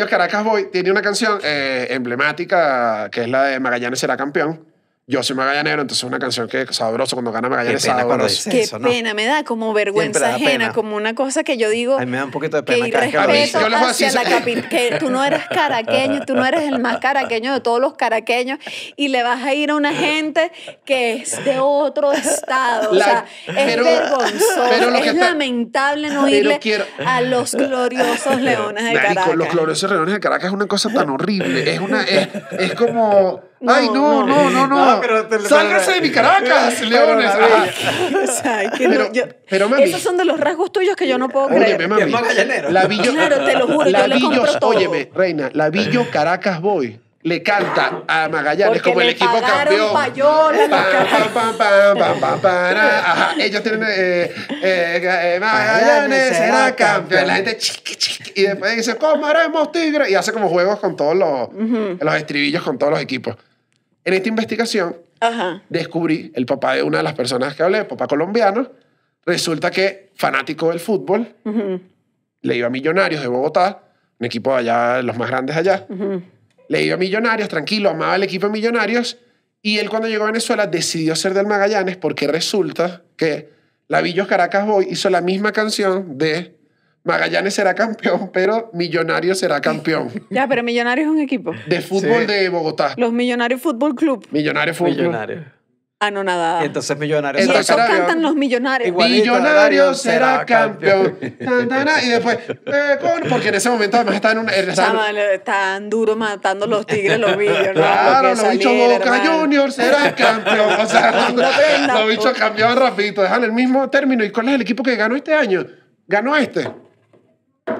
Caracas Boys tiene una canción eh, emblemática que es la de Magallanes será campeón yo soy magallanero, entonces es una canción que es sabroso. Cuando gana Magallanes, Qué pena sabroso. Qué pena, me da como vergüenza ajena, como una cosa que yo digo. me da un poquito de pena que hacia la capital. que tú no eres caraqueño, tú no eres el más caraqueño de todos los caraqueños y le vas a ir a una gente que es de otro estado. o sea, es vergonzoso, es lamentable no ir a los gloriosos leones de Y Caracas. los gloriosos leones de Caracas es una cosa tan horrible. Es, una, es como Ay, no, no, no, no. no. Sálgase de mi Caracas, leones. pero, esos son de los rasgos tuyos que yo no puedo óyeme, creer. Mami, la Villo, te lo juro, la yo le compro Óyeme, reina, la Villo Caracas Boy le canta a Magallanes como el equipo campeón. ellos tienen eh, eh, eh, Magallanes será campeón. La gente chiqui chiqui y después dice, cómo haremos tigre" y hace como juegos con todos los los estribillos con todos los equipos. En esta investigación descubrí el papá de una de las personas que hablé, papá colombiano, resulta que fanático del fútbol, le iba a Millonarios de Bogotá, un equipo de allá, los más grandes allá, le iba a Millonarios, tranquilo, amaba el equipo de Millonarios, y él cuando llegó a Venezuela decidió ser del Magallanes porque resulta que la Caracas Boy hizo la misma canción de Magallanes será campeón, pero Millonarios será campeón. Ya, pero Millonarios es un equipo. De fútbol de Bogotá. Los Millonarios Fútbol Club. Millonarios Fútbol Millonarios. Ah, no, nada. Y entonces Millonarios y eso cantan los millonarios. millonarios será campeón. y después, eh, porque en ese momento además están en un. Están, duro matando los tigres, los millonarios. Claro, los dicho Boca Junior será campeón. O sea, los bichos cambiaban rapidito. Dejan el mismo término. ¿Y cuál es el equipo que ganó este año? Ganó este.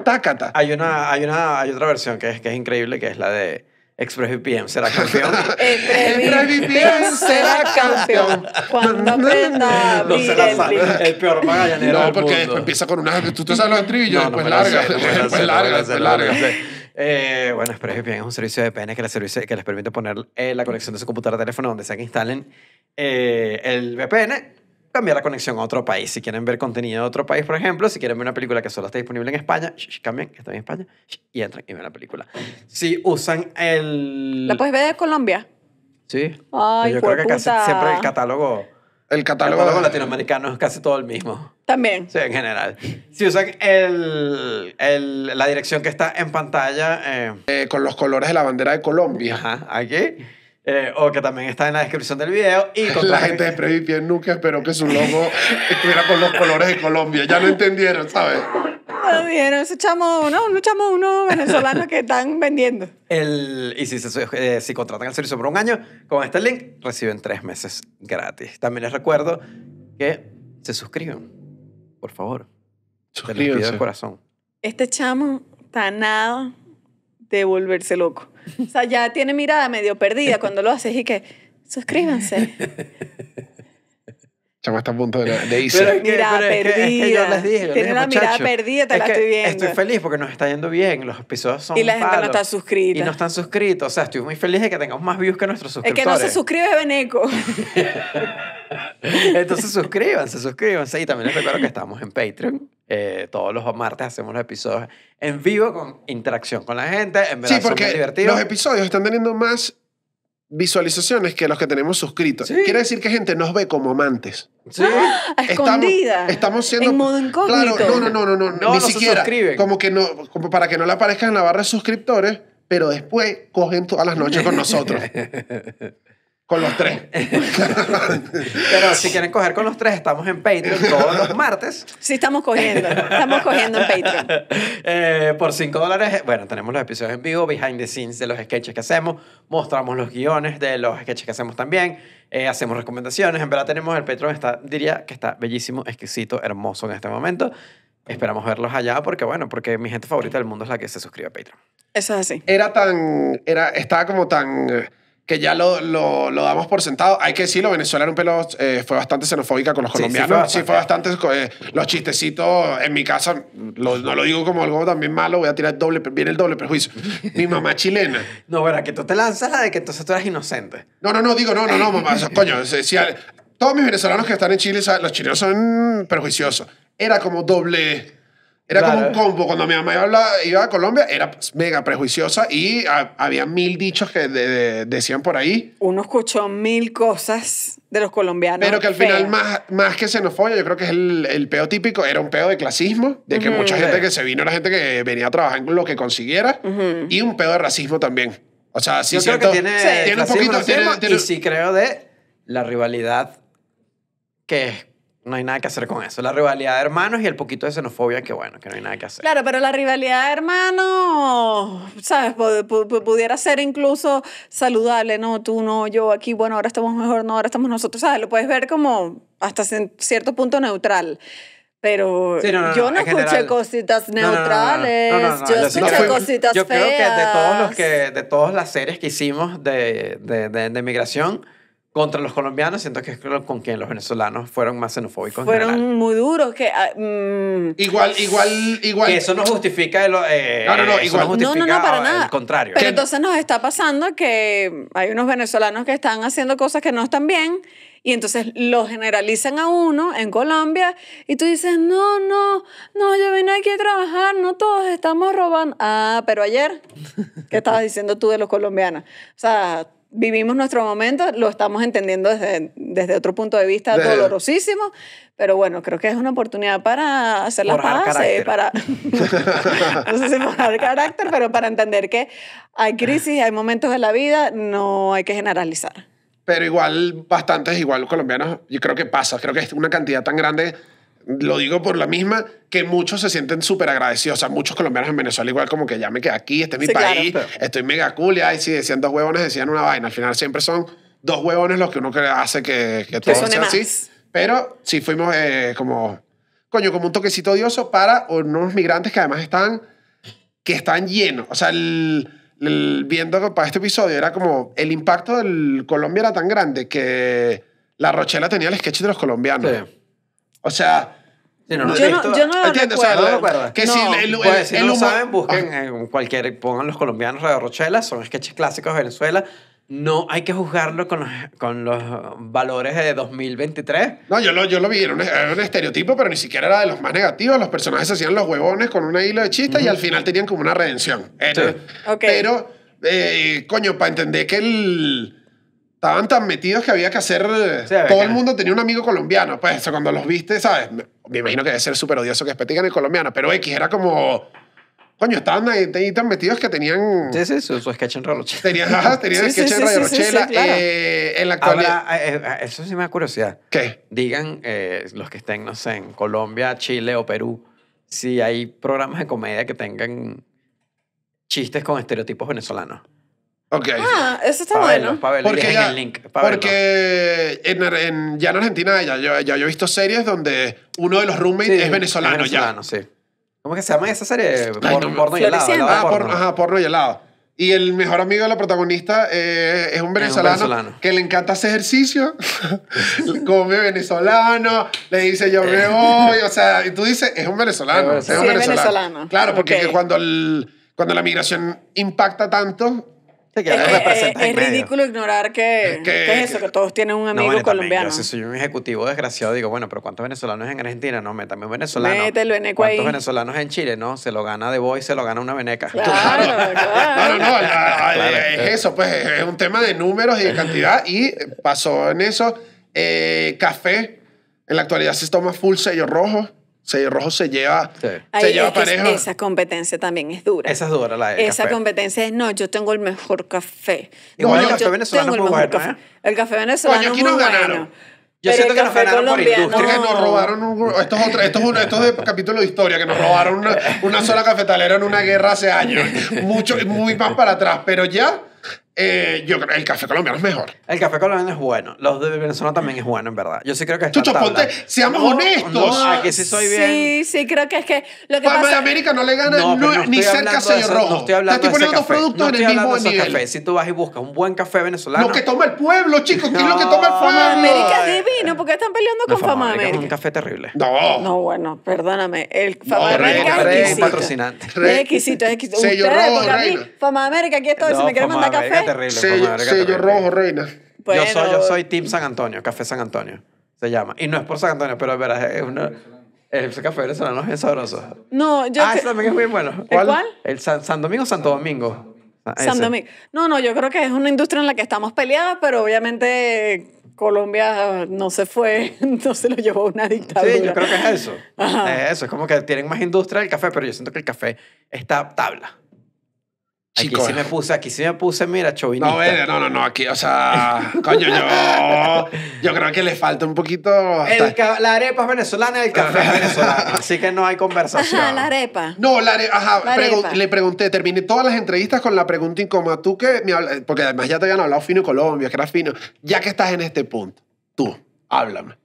Tácata. Hay una, hay una, hay otra versión que es, que es increíble, que es la de ExpressVPN será campeón. ExpressVPN será campeón. Cuando aprenda no se la sabe. El peor magallanero No, porque empieza con una Tú te sabes los trillo después larga, después larga, después larga. bueno, ExpressVPN es un servicio de VPN que les, permite poner eh, la conexión de su computadora de teléfono donde sea que instalen eh, el VPN cambiar la conexión a otro país. Si quieren ver contenido de otro país, por ejemplo, si quieren ver una película que solo está disponible en España, cambian, que está en España, y entran y ven la película. Si usan el... ¿La puedes ver de Colombia? Sí. Ay, Yo creo que casi siempre el catálogo... El catálogo, latinoamericano es casi todo el mismo. También. Sí, en general. Si usan el, el la dirección que está en pantalla... Eh, eh, con los colores de la bandera de Colombia. Ajá, aquí eh, o que también está en la descripción del video. Y la gente de Previpia en pero esperó que su logo estuviera con los colores de Colombia. Ya lo entendieron, ¿sabes? No vieron, ese chamo, no, un chamo, uno venezolano que están vendiendo. El, y si, se, eh, contratan el servicio por un año, con este link reciben tres meses gratis. También les recuerdo que se suscriban, por favor. Suscríbanse. de corazón. Este chamo está nada de volverse loco. O sea, ya tiene mirada medio perdida cuando lo haces y que suscríbanse. Chama está punto de, irse. mirada perdida. les dije, mirada perdida, estoy viendo. Estoy feliz porque nos está yendo bien. Los episodios son. Y la gente no está suscrita. Y no están suscritos. O sea, estoy muy feliz de que tengamos más views que nuestros suscriptores. El que no se suscribe es Beneco. Entonces suscríbanse, suscríbanse. Y también les recuerdo que estamos en Patreon. Eh, todos los martes hacemos los episodios en vivo con interacción con la gente. En verdad, sí, porque los episodios están teniendo más visualizaciones que los que tenemos suscritos. Quiere decir que gente nos ve como amantes. Sí. Ah, escondida. Estamos, siendo modo Claro, no, no, no, no, no, ni siquiera. como que no como para que no le aparezcan en la barra de suscriptores, pero después cogen todas las noches con nosotros. Con los tres. Pero si quieren coger con los tres, estamos en Patreon todos los martes. Sí, estamos cogiendo. Estamos cogiendo en Patreon. Eh, por 5 dólares, bueno, tenemos los episodios en vivo, behind the scenes de los sketches que hacemos, mostramos los guiones de los sketches que hacemos también, eh, hacemos recomendaciones. En verdad tenemos el Patreon, está, diría que está bellísimo, exquisito, hermoso en este momento. Esperamos verlos allá porque, bueno, porque mi gente favorita del mundo es la que se suscribe a Patreon. Eso es así. Era tan, era, estaba como tan eh, que ya lo, lo, damos por sentado. Hay que decirlo, Venezuela venezolanos un pelo, eh, fue bastante xenofóbica con los colombianos. Sí, fue bastante. Eh, los chistecitos en mi casa, no lo digo como algo también malo, voy a tirar el doble, viene el doble perjuicio. Mi mamá chilena. No, ¿verdad? que tú te lanzas la de que entonces tú eras inocente. No, no, no, digo, no, no, no, mamá. coño, decía todos mis venezolanos que están en Chile, los chilenos son perjuiciosos. Era como doble era como un combo. Cuando mi mamá iba a, Colombia, era pues, mega prejuiciosa y ah, había mil dichos que decían por ahí. Uno escuchó mil cosas de los colombianos. Pero que al final, más, más que xenofobia, yo creo que es el, el peo típico, era un peo de clasismo, de que mucha gente que se vino era gente que venía a trabajar con lo que consiguiera, y un peo de racismo también. O sea, sí, yo creo que tiene, tiene un poquito. Tiene, y sí creo de la rivalidad que es no hay nada que hacer con eso. La rivalidad de hermanos y el poquito de xenofobia que bueno, que no hay nada que hacer. Claro, pero la rivalidad de hermanos, ¿sabes? pudiera ser incluso saludable, ¿no? Tú no, yo aquí, bueno, ahora estamos mejor, no, ahora estamos nosotros, ¿sabes? Lo puedes ver como hasta cierto punto neutral. Pero yo no escuché cositas neutrales, yo escuché cositas feas. Yo creo que de todos los que de todas las series que hicimos de, de, de, de migración contra los colombianos, siento que es con quien los venezolanos fueron más xenofóbicos. Fueron muy duros. Que, ah, mm. igual, igual, igual. eso no eh, justifica no, no, no, para nada. contrario. Pero entonces nos está pasando que hay unos venezolanos que están haciendo cosas que no están bien y entonces lo generalizan a uno en Colombia y tú dices, no, no, no, yo vine aquí a trabajar, no todos estamos robando. Ah, pero ayer, ¿qué estabas diciendo tú de los colombianos? O sea vivimos nuestro momento, lo estamos entendiendo desde, desde otro punto de vista dolorosísimo, pero bueno, creo que es una oportunidad para hacer paz. y para, no sé si el carácter, pero para entender que hay crisis, hay momentos de la vida, no hay que generalizar. Pero igual, bastantes, igual colombianos, yo creo que pasa, creo que es una cantidad tan grande lo digo por la misma, que muchos se sienten súper agradecidos. O sea, muchos colombianos en Venezuela igual como que ya me quedé aquí, este es mi país, estoy mega cool. Y ahí sí, decían dos huevones, decían una vaina. Al final siempre son dos huevones los que uno hace que, que, todo sea así. Pero sí fuimos eh, como, coño, como un toquecito odioso para unos migrantes que además están, que están llenos. O sea, el, viendo para este episodio era como, el impacto del Colombia era tan grande que la Rochela tenía el sketch de los colombianos. O sea, yo, no, lo Que si lo saben, busquen ah. en cualquier, pongan los colombianos Radio Rochela, son sketches clásicos de Venezuela. No hay que juzgarlo con los, valores de 2023. No, yo lo, yo lo vi, era un, estereotipo, pero ni siquiera era de los más negativos. Los personajes hacían los huevones con una hilo de chistes y al final tenían como una redención. Pero, eh, coño, para entender que el estaban tan metidos que había que hacer. Eh, todo el mundo tenía un amigo colombiano, pues eso, cuando los viste, ¿sabes? Me imagino que debe ser súper odioso que platican el colombiano, pero X era como. Coño, estaban ahí, tan metidos que tenían. Sí, sí, su, sketch en Rochela. Tenían, sketch en Rochela. Eh, en la eh, ah, eso sí me da curiosidad. ¿Qué? Digan los que estén, no sé, en Colombia, Chile o Perú, si hay programas de comedia que tengan chistes con estereotipos venezolanos. Ah, eso está bueno. porque ya, porque en, ya en Argentina ya, ya, yo he visto series donde uno de los roommates es venezolano, venezolano ya. ¿Cómo que se llama esa serie? porno, y helado, ah, porno. y helado. Y el mejor amigo de la protagonista eh, es, un venezolano, que le encanta hacer ejercicio, come venezolano, le dice yo me eh. voy, o sea, y tú dices, es un venezolano. Es un venezolano. Claro, porque cuando, cuando la migración impacta tanto, eh, eh, es, ridículo ignorar que, eso, todos tienen un amigo colombiano. yo, soy un ejecutivo desgraciado, digo, bueno, pero ¿cuántos venezolanos en Argentina? No, métame un venezolano. Mételo en Ecuador. ¿Cuántos venezolanos en Chile? No, se lo gana de y se lo gana una veneca. Claro, claro. No, no, es eh. eso, pues es un tema de números y de cantidad. Y pasó en eso. café, en la actualidad se toma full sello rojo se Rojo se lleva, se lleva pareja. esa competencia también es dura. Esa es dura, la Esa competencia es, no, yo tengo el mejor café. Igual el café yo venezolano tengo el mejor café. ¿eh? El café venezolano Coño, aquí nos ganaron. Yo siento que nos ganaron por industria. nos robaron esto, es esto, de capítulo de historia, que nos robaron una, una sola cafetalera en una guerra hace años. Mucho, muy más para atrás. Pero ya eh, yo creo que el café colombiano es mejor. El café colombiano es bueno. Los de Venezuela también es bueno, en verdad. Yo sí creo que es Chucho, ponte, seamos honestos. aquí sí soy bien. Sí, sí, creo que es que lo que Fama pasa... de América no le gana ni cerca sello rojo. No estoy hablando de ese café. productos en el mismo Café. Si tú vas y buscas un buen café venezolano... Lo que toma el pueblo, chicos. ¿Qué es lo que toma el pueblo? Fama América es divino. ¿Por qué están peleando con Fama, América? Es un café terrible. No. No, bueno, perdóname. El Fama América es exquisito. patrocinante. Es exquisito, es exquisito. Sello rojo, Fama América, aquí estoy. Si me quieren mandar café terrible. rojo, reina. Yo, soy, yo soy Team San Antonio, Café San Antonio, se llama. Y no es por San Antonio, pero verdad. es una... El café venezolano es sabroso. No, yo. Ah, ese también es muy bueno. cuál? El San, San Domingo, Santo Domingo. Ah, San Domingo. No, no, yo creo que es una industria en la que estamos peleadas, pero obviamente Colombia no se fue, no se lo llevó una dictadura. Sí, yo creo que es eso. Es eso, es como que tienen más industria del café, pero yo siento que el café está tabla. Aquí sí me eh. puse, aquí sí me puse, mira, chauvinista. No, no, no, aquí, o sea, coño, yo, yo creo que le falta un poquito... la arepa es venezolana y el café es venezolano, así que no hay conversación. Ajá, la arepa. No, la, arepa, le pregunté, terminé todas las entrevistas con la pregunta incómoda, tú que, porque además ya te habían hablado fino y Colombia, que era fino, ya que estás en este punto, tú, háblame,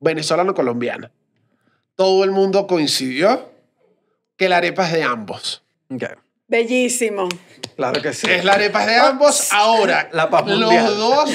venezolano-colombiana, todo el mundo coincidió que la arepa es de ambos. Okay. Bellísimo. Claro que sí. Es la arepa de ambos. Ahora, los dos,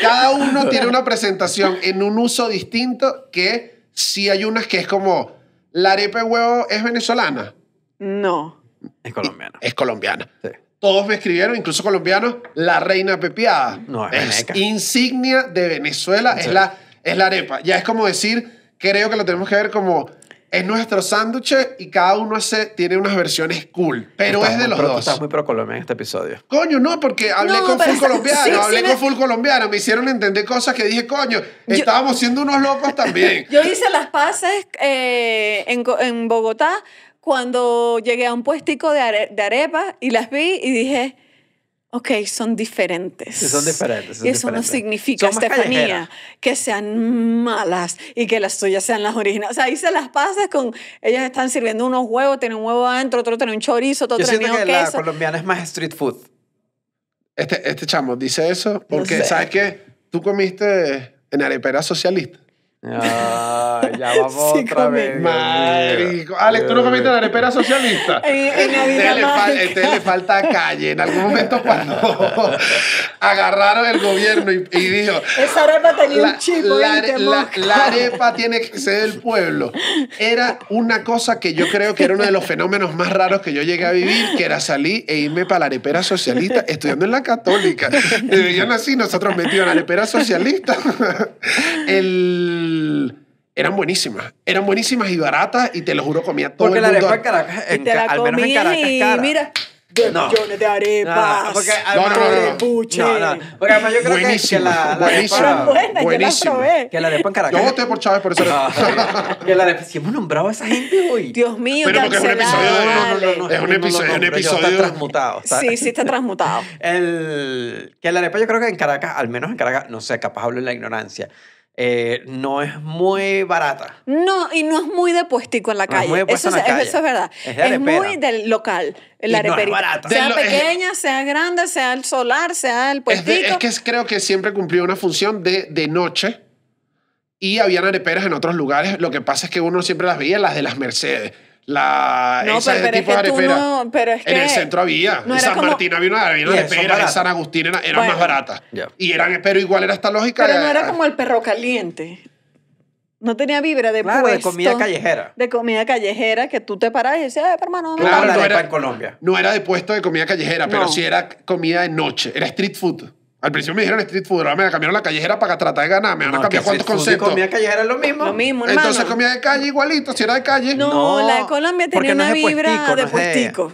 cada uno tiene una presentación en un uso distinto que si hay unas que es como, ¿la arepa de huevo es venezolana? No. Es colombiana. Es colombiana. Todos me escribieron, incluso colombianos, la reina pepiada. No, es, insignia de Venezuela, es, la, es la arepa. Ya es como decir, creo que lo tenemos que ver como es nuestro sándwich y cada uno tiene unas versiones cool. Pero es de los dos. Estás muy pro Colombia en este episodio. Coño, no, porque hablé con full colombiano, hablé con full colombiano. Me hicieron entender cosas que dije, coño, estábamos siendo unos locos también. yo hice las paces eh, en, Bogotá cuando llegué a un puestico de, arepa arepas y las vi y dije Ok, son diferentes. Son diferentes. y eso no significa, Estefanía, que sean malas y que las tuyas sean las originales. O sea, ahí se las pasas con. Ellas están sirviendo unos huevos, tienen un huevo adentro, otro tiene un chorizo, otro tiene un queso. La colombiana es más street food. Este, este chamo dice eso porque, ¿sabes qué? Tú comiste en Arepera Socialista. Ah, ya vamos otra vez. Alex, ¿tú no comiste la arepera socialista? en, usted, este le falta calle. En algún momento cuando agarraron el gobierno y, dijo... Esa arepa tenía un chico la, arepa tiene que ser del pueblo. Era una cosa que yo creo que era uno de los fenómenos más raros que yo llegué a vivir, que era salir e irme para la arepera socialista estudiando en la católica. Yo nací, nosotros metidos en la arepera socialista eran buenísimas. Eran buenísimas y baratas y te lo juro comía todo porque el mundo. Porque la arepa en Caracas, al menos en Caracas mira, no. millones de arepas. No, porque, no, no, no, yo que, la, arepa... Que la arepa en Caracas... Yo voté por Chávez por eso ah, que la Si hemos nombrado a esa gente hoy. Dios mío, Pero es un episodio es un episodio... un está transmutado. Sí, sí está transmutado. el, que la arepa yo creo que en Caracas, al menos en Caracas, no sé, capaz hablo en la ignorancia eh, no es muy barata. No, y no es muy de puestico en la calle. es muy de eso, en la es, eso, es, verdad. Es, muy del local. La no Sea pequeña, sea grande, sea el solar, sea el puestico. es, que creo que siempre cumplió una función de, de noche y habían areperas en otros lugares. Lo que pasa es que uno siempre las veía, las de las Mercedes la, no, pues, pero, tipo es que de No, en el centro había. en San Martín había una de pera, en San Agustín eran más baratas. Y eran, pero igual era esta lógica. Pero no era como el perro caliente. No tenía vibra de claro, de comida callejera. De comida callejera que tú te paras y dices, ay, ah, hermano, no, claro, no era, en Colombia. No era de puesto de comida callejera, pero sí era comida de noche. Era street food. Al principio me dijeron street food, ahora me cambiaron la callejera para tratar de ganar. Me van a cambiar cuántos conceptos. comida callejera es lo mismo. Lo mismo, Entonces comía de calle igualito, si era de calle. No, la de Colombia tenía una vibra de puestico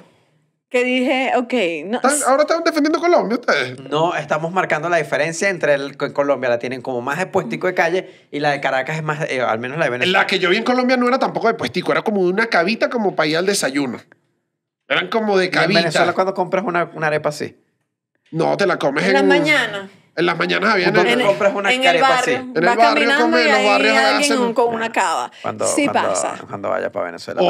que dije, ok. No. ¿Ahora están defendiendo Colombia ustedes? No, estamos marcando la diferencia entre Colombia la tienen como más de puestico de calle y la de Caracas es más, eh, al menos la de Venezuela. La que yo vi en Colombia no era tampoco de puestico, era como de una cabita como para ir al desayuno. Eran como de cabita. en Venezuela cuando compras una arepa así. No, te la comes en, en las mañanas. En las mañanas había en, compras una en el barrio. Así. En el barrio come, en los barrios con una cava. Cuando, sí cuando, pasa. Cuando vaya para Venezuela.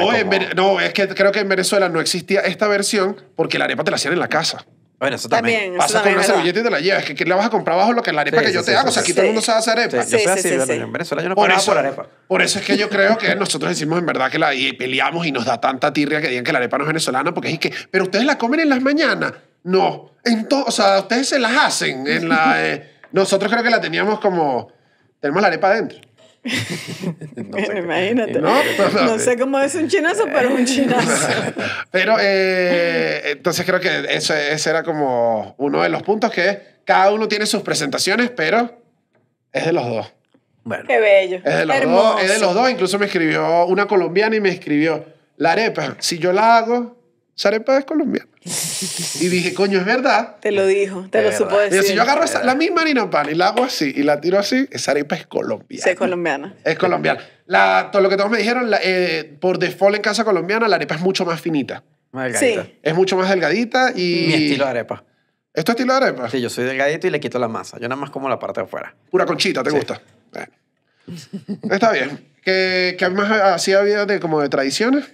No, es que creo que en Venezuela no existía esta versión porque la arepa te la hacían en la casa. Bueno, eso también. también Pasas con una servilleta y te la llevas. que la vas a comprar bajo lo que la arepa que yo te hago? o sea, aquí todo el mundo sabe hacer arepa. yo soy así, en Venezuela yo no por eso, por arepa. Por eso es que yo creo que nosotros decimos en verdad que la y peleamos y nos da tanta tirria que digan que la arepa no es venezolana porque es que, pero ustedes la comen en las mañanas. No. Entonces, o sea, ustedes se las hacen. la, eh, nosotros creo que la teníamos como. Tenemos la arepa adentro. no sé imagínate. ¿No? No, sé cómo es un chinazo, pero un chinazo. pero eh, entonces creo que ese era como uno de los puntos que cada uno tiene sus presentaciones, pero es de los dos. Bueno, Qué bello. Es de los dos. Es de los dos. Incluso me escribió una colombiana y me escribió la arepa. Si yo la hago, esa arepa es colombiana. Y dije, coño, es verdad. Te lo dijo, te lo supo decir. Y si yo agarro la misma harina pan y la hago así y la tiro así, esa arepa es colombiana. Sí, es colombiana. Es colombiana. todo lo que todos me dijeron, eh, por default en casa colombiana, la arepa es mucho más finita. Es mucho más delgadita y... Mi estilo de arepa. ¿Es estilo de arepa? Sí, yo soy delgadito y le quito la masa. Yo nada más como la parte de afuera. Pura conchita, ¿te gusta? Está bien. ¿Qué, qué más así había de, como de tradiciones?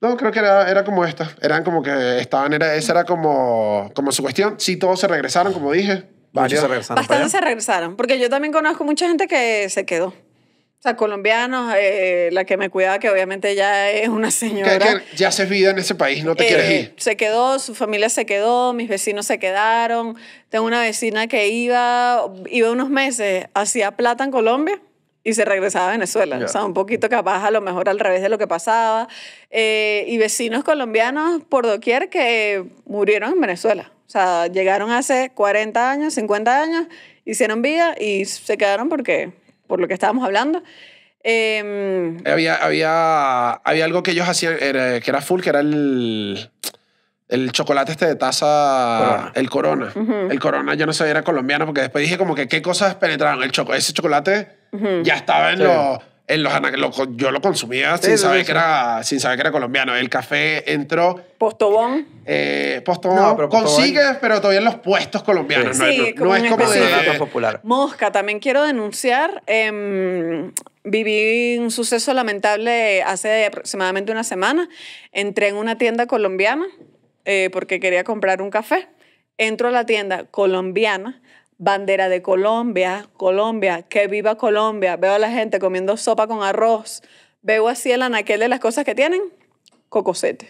No, creo que era, como esta. Eran como que estaban, era, esa era como, como su cuestión. Sí, todos se regresaron, como dije. se regresaron. Bastantes se regresaron, porque yo también conozco mucha gente que se quedó. O sea, colombianos, eh, la que me cuidaba, que obviamente ya es una señora. Que, ya haces vida en ese país, no te quieres eh, ir. Se quedó, su familia se quedó, mis vecinos se quedaron. Tengo una vecina que iba, iba unos meses, hacía plata en Colombia y se regresaba a Venezuela. O sea, un poquito capaz, a lo mejor al revés de lo que pasaba. Eh, y vecinos colombianos por doquier que murieron en Venezuela. O sea, llegaron hace 40 años, 50 años, hicieron vida y se quedaron porque, por lo que estábamos hablando. Em, había, había, había algo que ellos hacían, que era full, que era el el chocolate este de taza, el Corona. El Corona, yo no sabía, era colombiano, porque después dije como que qué cosas penetraron el choco. Ese chocolate ya estaba en los... En los yo lo consumía sin, saber que era, sin saber que era colombiano. El café entró... ¿Postobón? Eh, postobón. pero Consigues, pero todavía en los puestos colombianos. no, como es como de... popular. Mosca, también quiero denunciar... Em, viví un suceso lamentable hace aproximadamente una semana. Entré en una tienda colombiana eh, porque quería comprar un café. Entro a la tienda colombiana, bandera de Colombia, Colombia, que viva Colombia. Veo a la gente comiendo sopa con arroz. Veo así el anaquel de las cosas que tienen. Cocosete.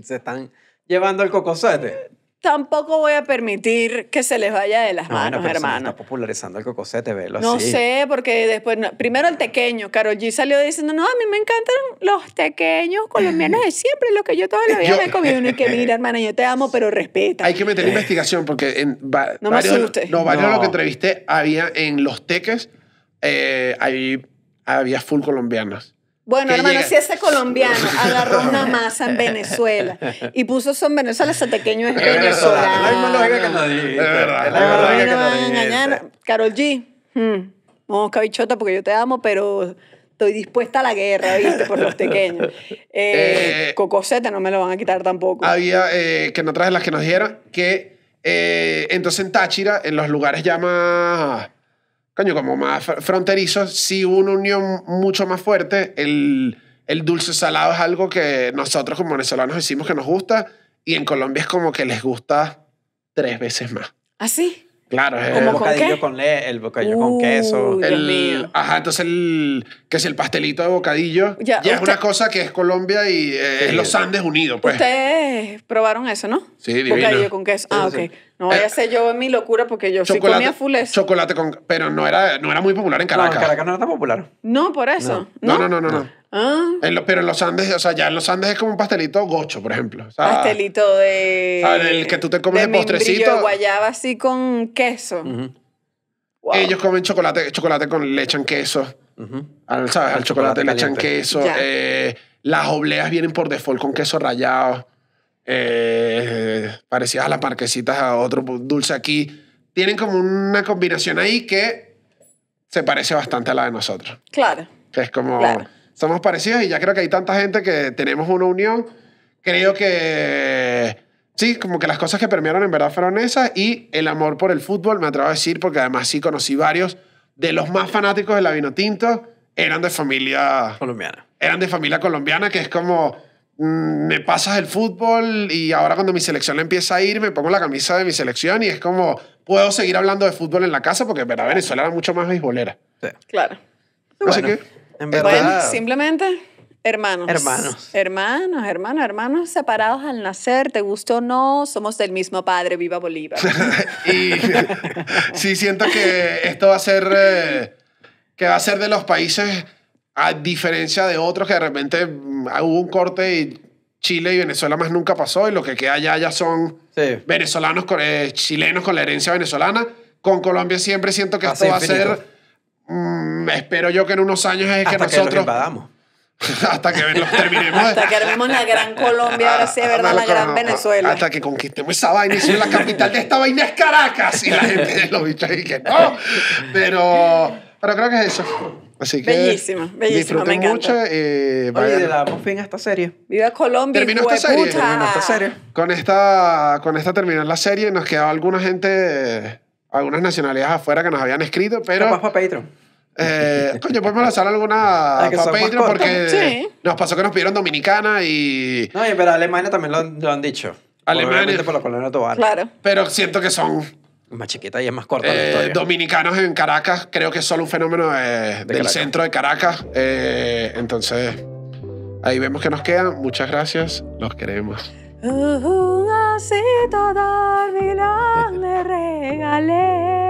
Se están llevando el cocosete tampoco voy a permitir que se les vaya de las no, manos, no, hermano. Está popularizando el cocosete, velo No sé, porque después, primero el tequeño, Karol G salió diciendo, no, a mí me encantan los tequeños colombianos de siempre, lo que yo toda la vida me he comido. Y que mira, hermana, yo te amo, pero respeta. Hay que meter eh. investigación porque en no varios, me asustes. No, varios lo que entrevisté había en los teques, eh, ahí había full colombianas. Bueno, hermano, si ese colombiano agarró una masa en Venezuela y puso eso en Venezuela, ese pequeño es venezolano. La verdad. Carol G. vamos hmm. cabichota porque yo te amo, pero estoy dispuesta a la guerra, ¿viste? Por los pequeños. Eh, eh Cocosete no me lo van a quitar tampoco. Había, eh, que no traje las que nos dieran que eh, entonces en Táchira, en los lugares ya coño, como más fronterizo, sí hubo una unión mucho más fuerte. El, el dulce salado es algo que nosotros como venezolanos decimos que nos gusta y en Colombia es como que les gusta tres veces más. ¿Así? ¿Ah, Claro, el bocadillo con, leche, el bocadillo con queso. Uh, el, ajá, entonces el que es el pastelito de bocadillo. Ya, y es una cosa que es Colombia y eh, es los Andes unidos, pues. Ustedes probaron eso, ¿no? Sí, divino. Bocadillo con queso. Ah, ok. No voy eh, a hacer yo mi locura porque yo sí comía full Chocolate con pero no era no era muy popular en Caracas. No, Caracas no era tan popular. No, por eso. no, no. no, no. no. Ah. pero en los Andes, o sea, ya en los Andes es como un pastelito gocho, por ejemplo. pastelito de. el que tú te comes de postrecito. De guayaba así con queso. Ellos comen chocolate, chocolate con leche echan queso. al, ¿sabes? al, chocolate, le echan queso. Eh, las obleas vienen por default con queso rallado. Eh, parecidas a las parquecitas, a otro dulce aquí. Tienen como una combinación ahí que se parece bastante a la de nosotros. Claro. Que es como. Claro somos parecidos y ya creo que hay tanta gente que tenemos una unión. Creo que sí, como que las cosas que permearon en verdad fueron esas y el amor por el fútbol, me atrevo a decir, porque además sí conocí varios de los más fanáticos de la Tinto eran de familia colombiana. Eran de familia colombiana, que es como mm, me pasas el fútbol y ahora cuando mi selección empieza a ir, me pongo la camisa de mi selección y es como puedo seguir hablando de fútbol en la casa porque en verdad Venezuela era mucho más beisbolera. Sí. Claro. Así que bueno, simplemente hermanos. Hermanos. Hermanos, hermanos, hermanos separados al nacer, te gustó o no, somos del mismo padre, viva Bolívar. y sí, siento que esto va a ser, eh, que va a ser de los países, a diferencia de otros, que de repente mm, ah, hubo un corte y Chile y Venezuela más nunca pasó y lo que queda allá ya son venezolanos, eh, chilenos con la herencia venezolana. Con Colombia siempre siento que esto va a ser Mm, espero yo que en unos años es que nosotros... Que los hasta que los terminemos. hasta que armemos la gran Colombia, ahora sí es verdad, la gran Venezuela. Hasta que conquistemos esa vaina y si la capital de esta vaina es Caracas. Y la gente de los bichos ahí que no. Pero, pero creo que es eso. Así que bellísima, bellísima, me encanta. mucho. Eh, le damos fin a esta serie. Viva Colombia. Terminó esta serie. esta serie. Con esta, con esta terminó la serie. Nos queda alguna gente algunas nacionalidades afuera que nos habían escrito, pero... Capaz para Patreon. Eh, coño, podemos lanzar alguna para Patreon porque nos pasó que nos pidieron dominicana y... No, pero Alemania también lo han, dicho. Alemania. Por la colonia Claro. Pero siento que son... Más chiquita y es más corta la eh, historia. Dominicanos en Caracas, creo que es solo un fenómeno eh, del centro de Caracas. Eh, entonces, ahí vemos que nos quedan. Muchas gracias. Los queremos. Si todas las vidas, me regalé.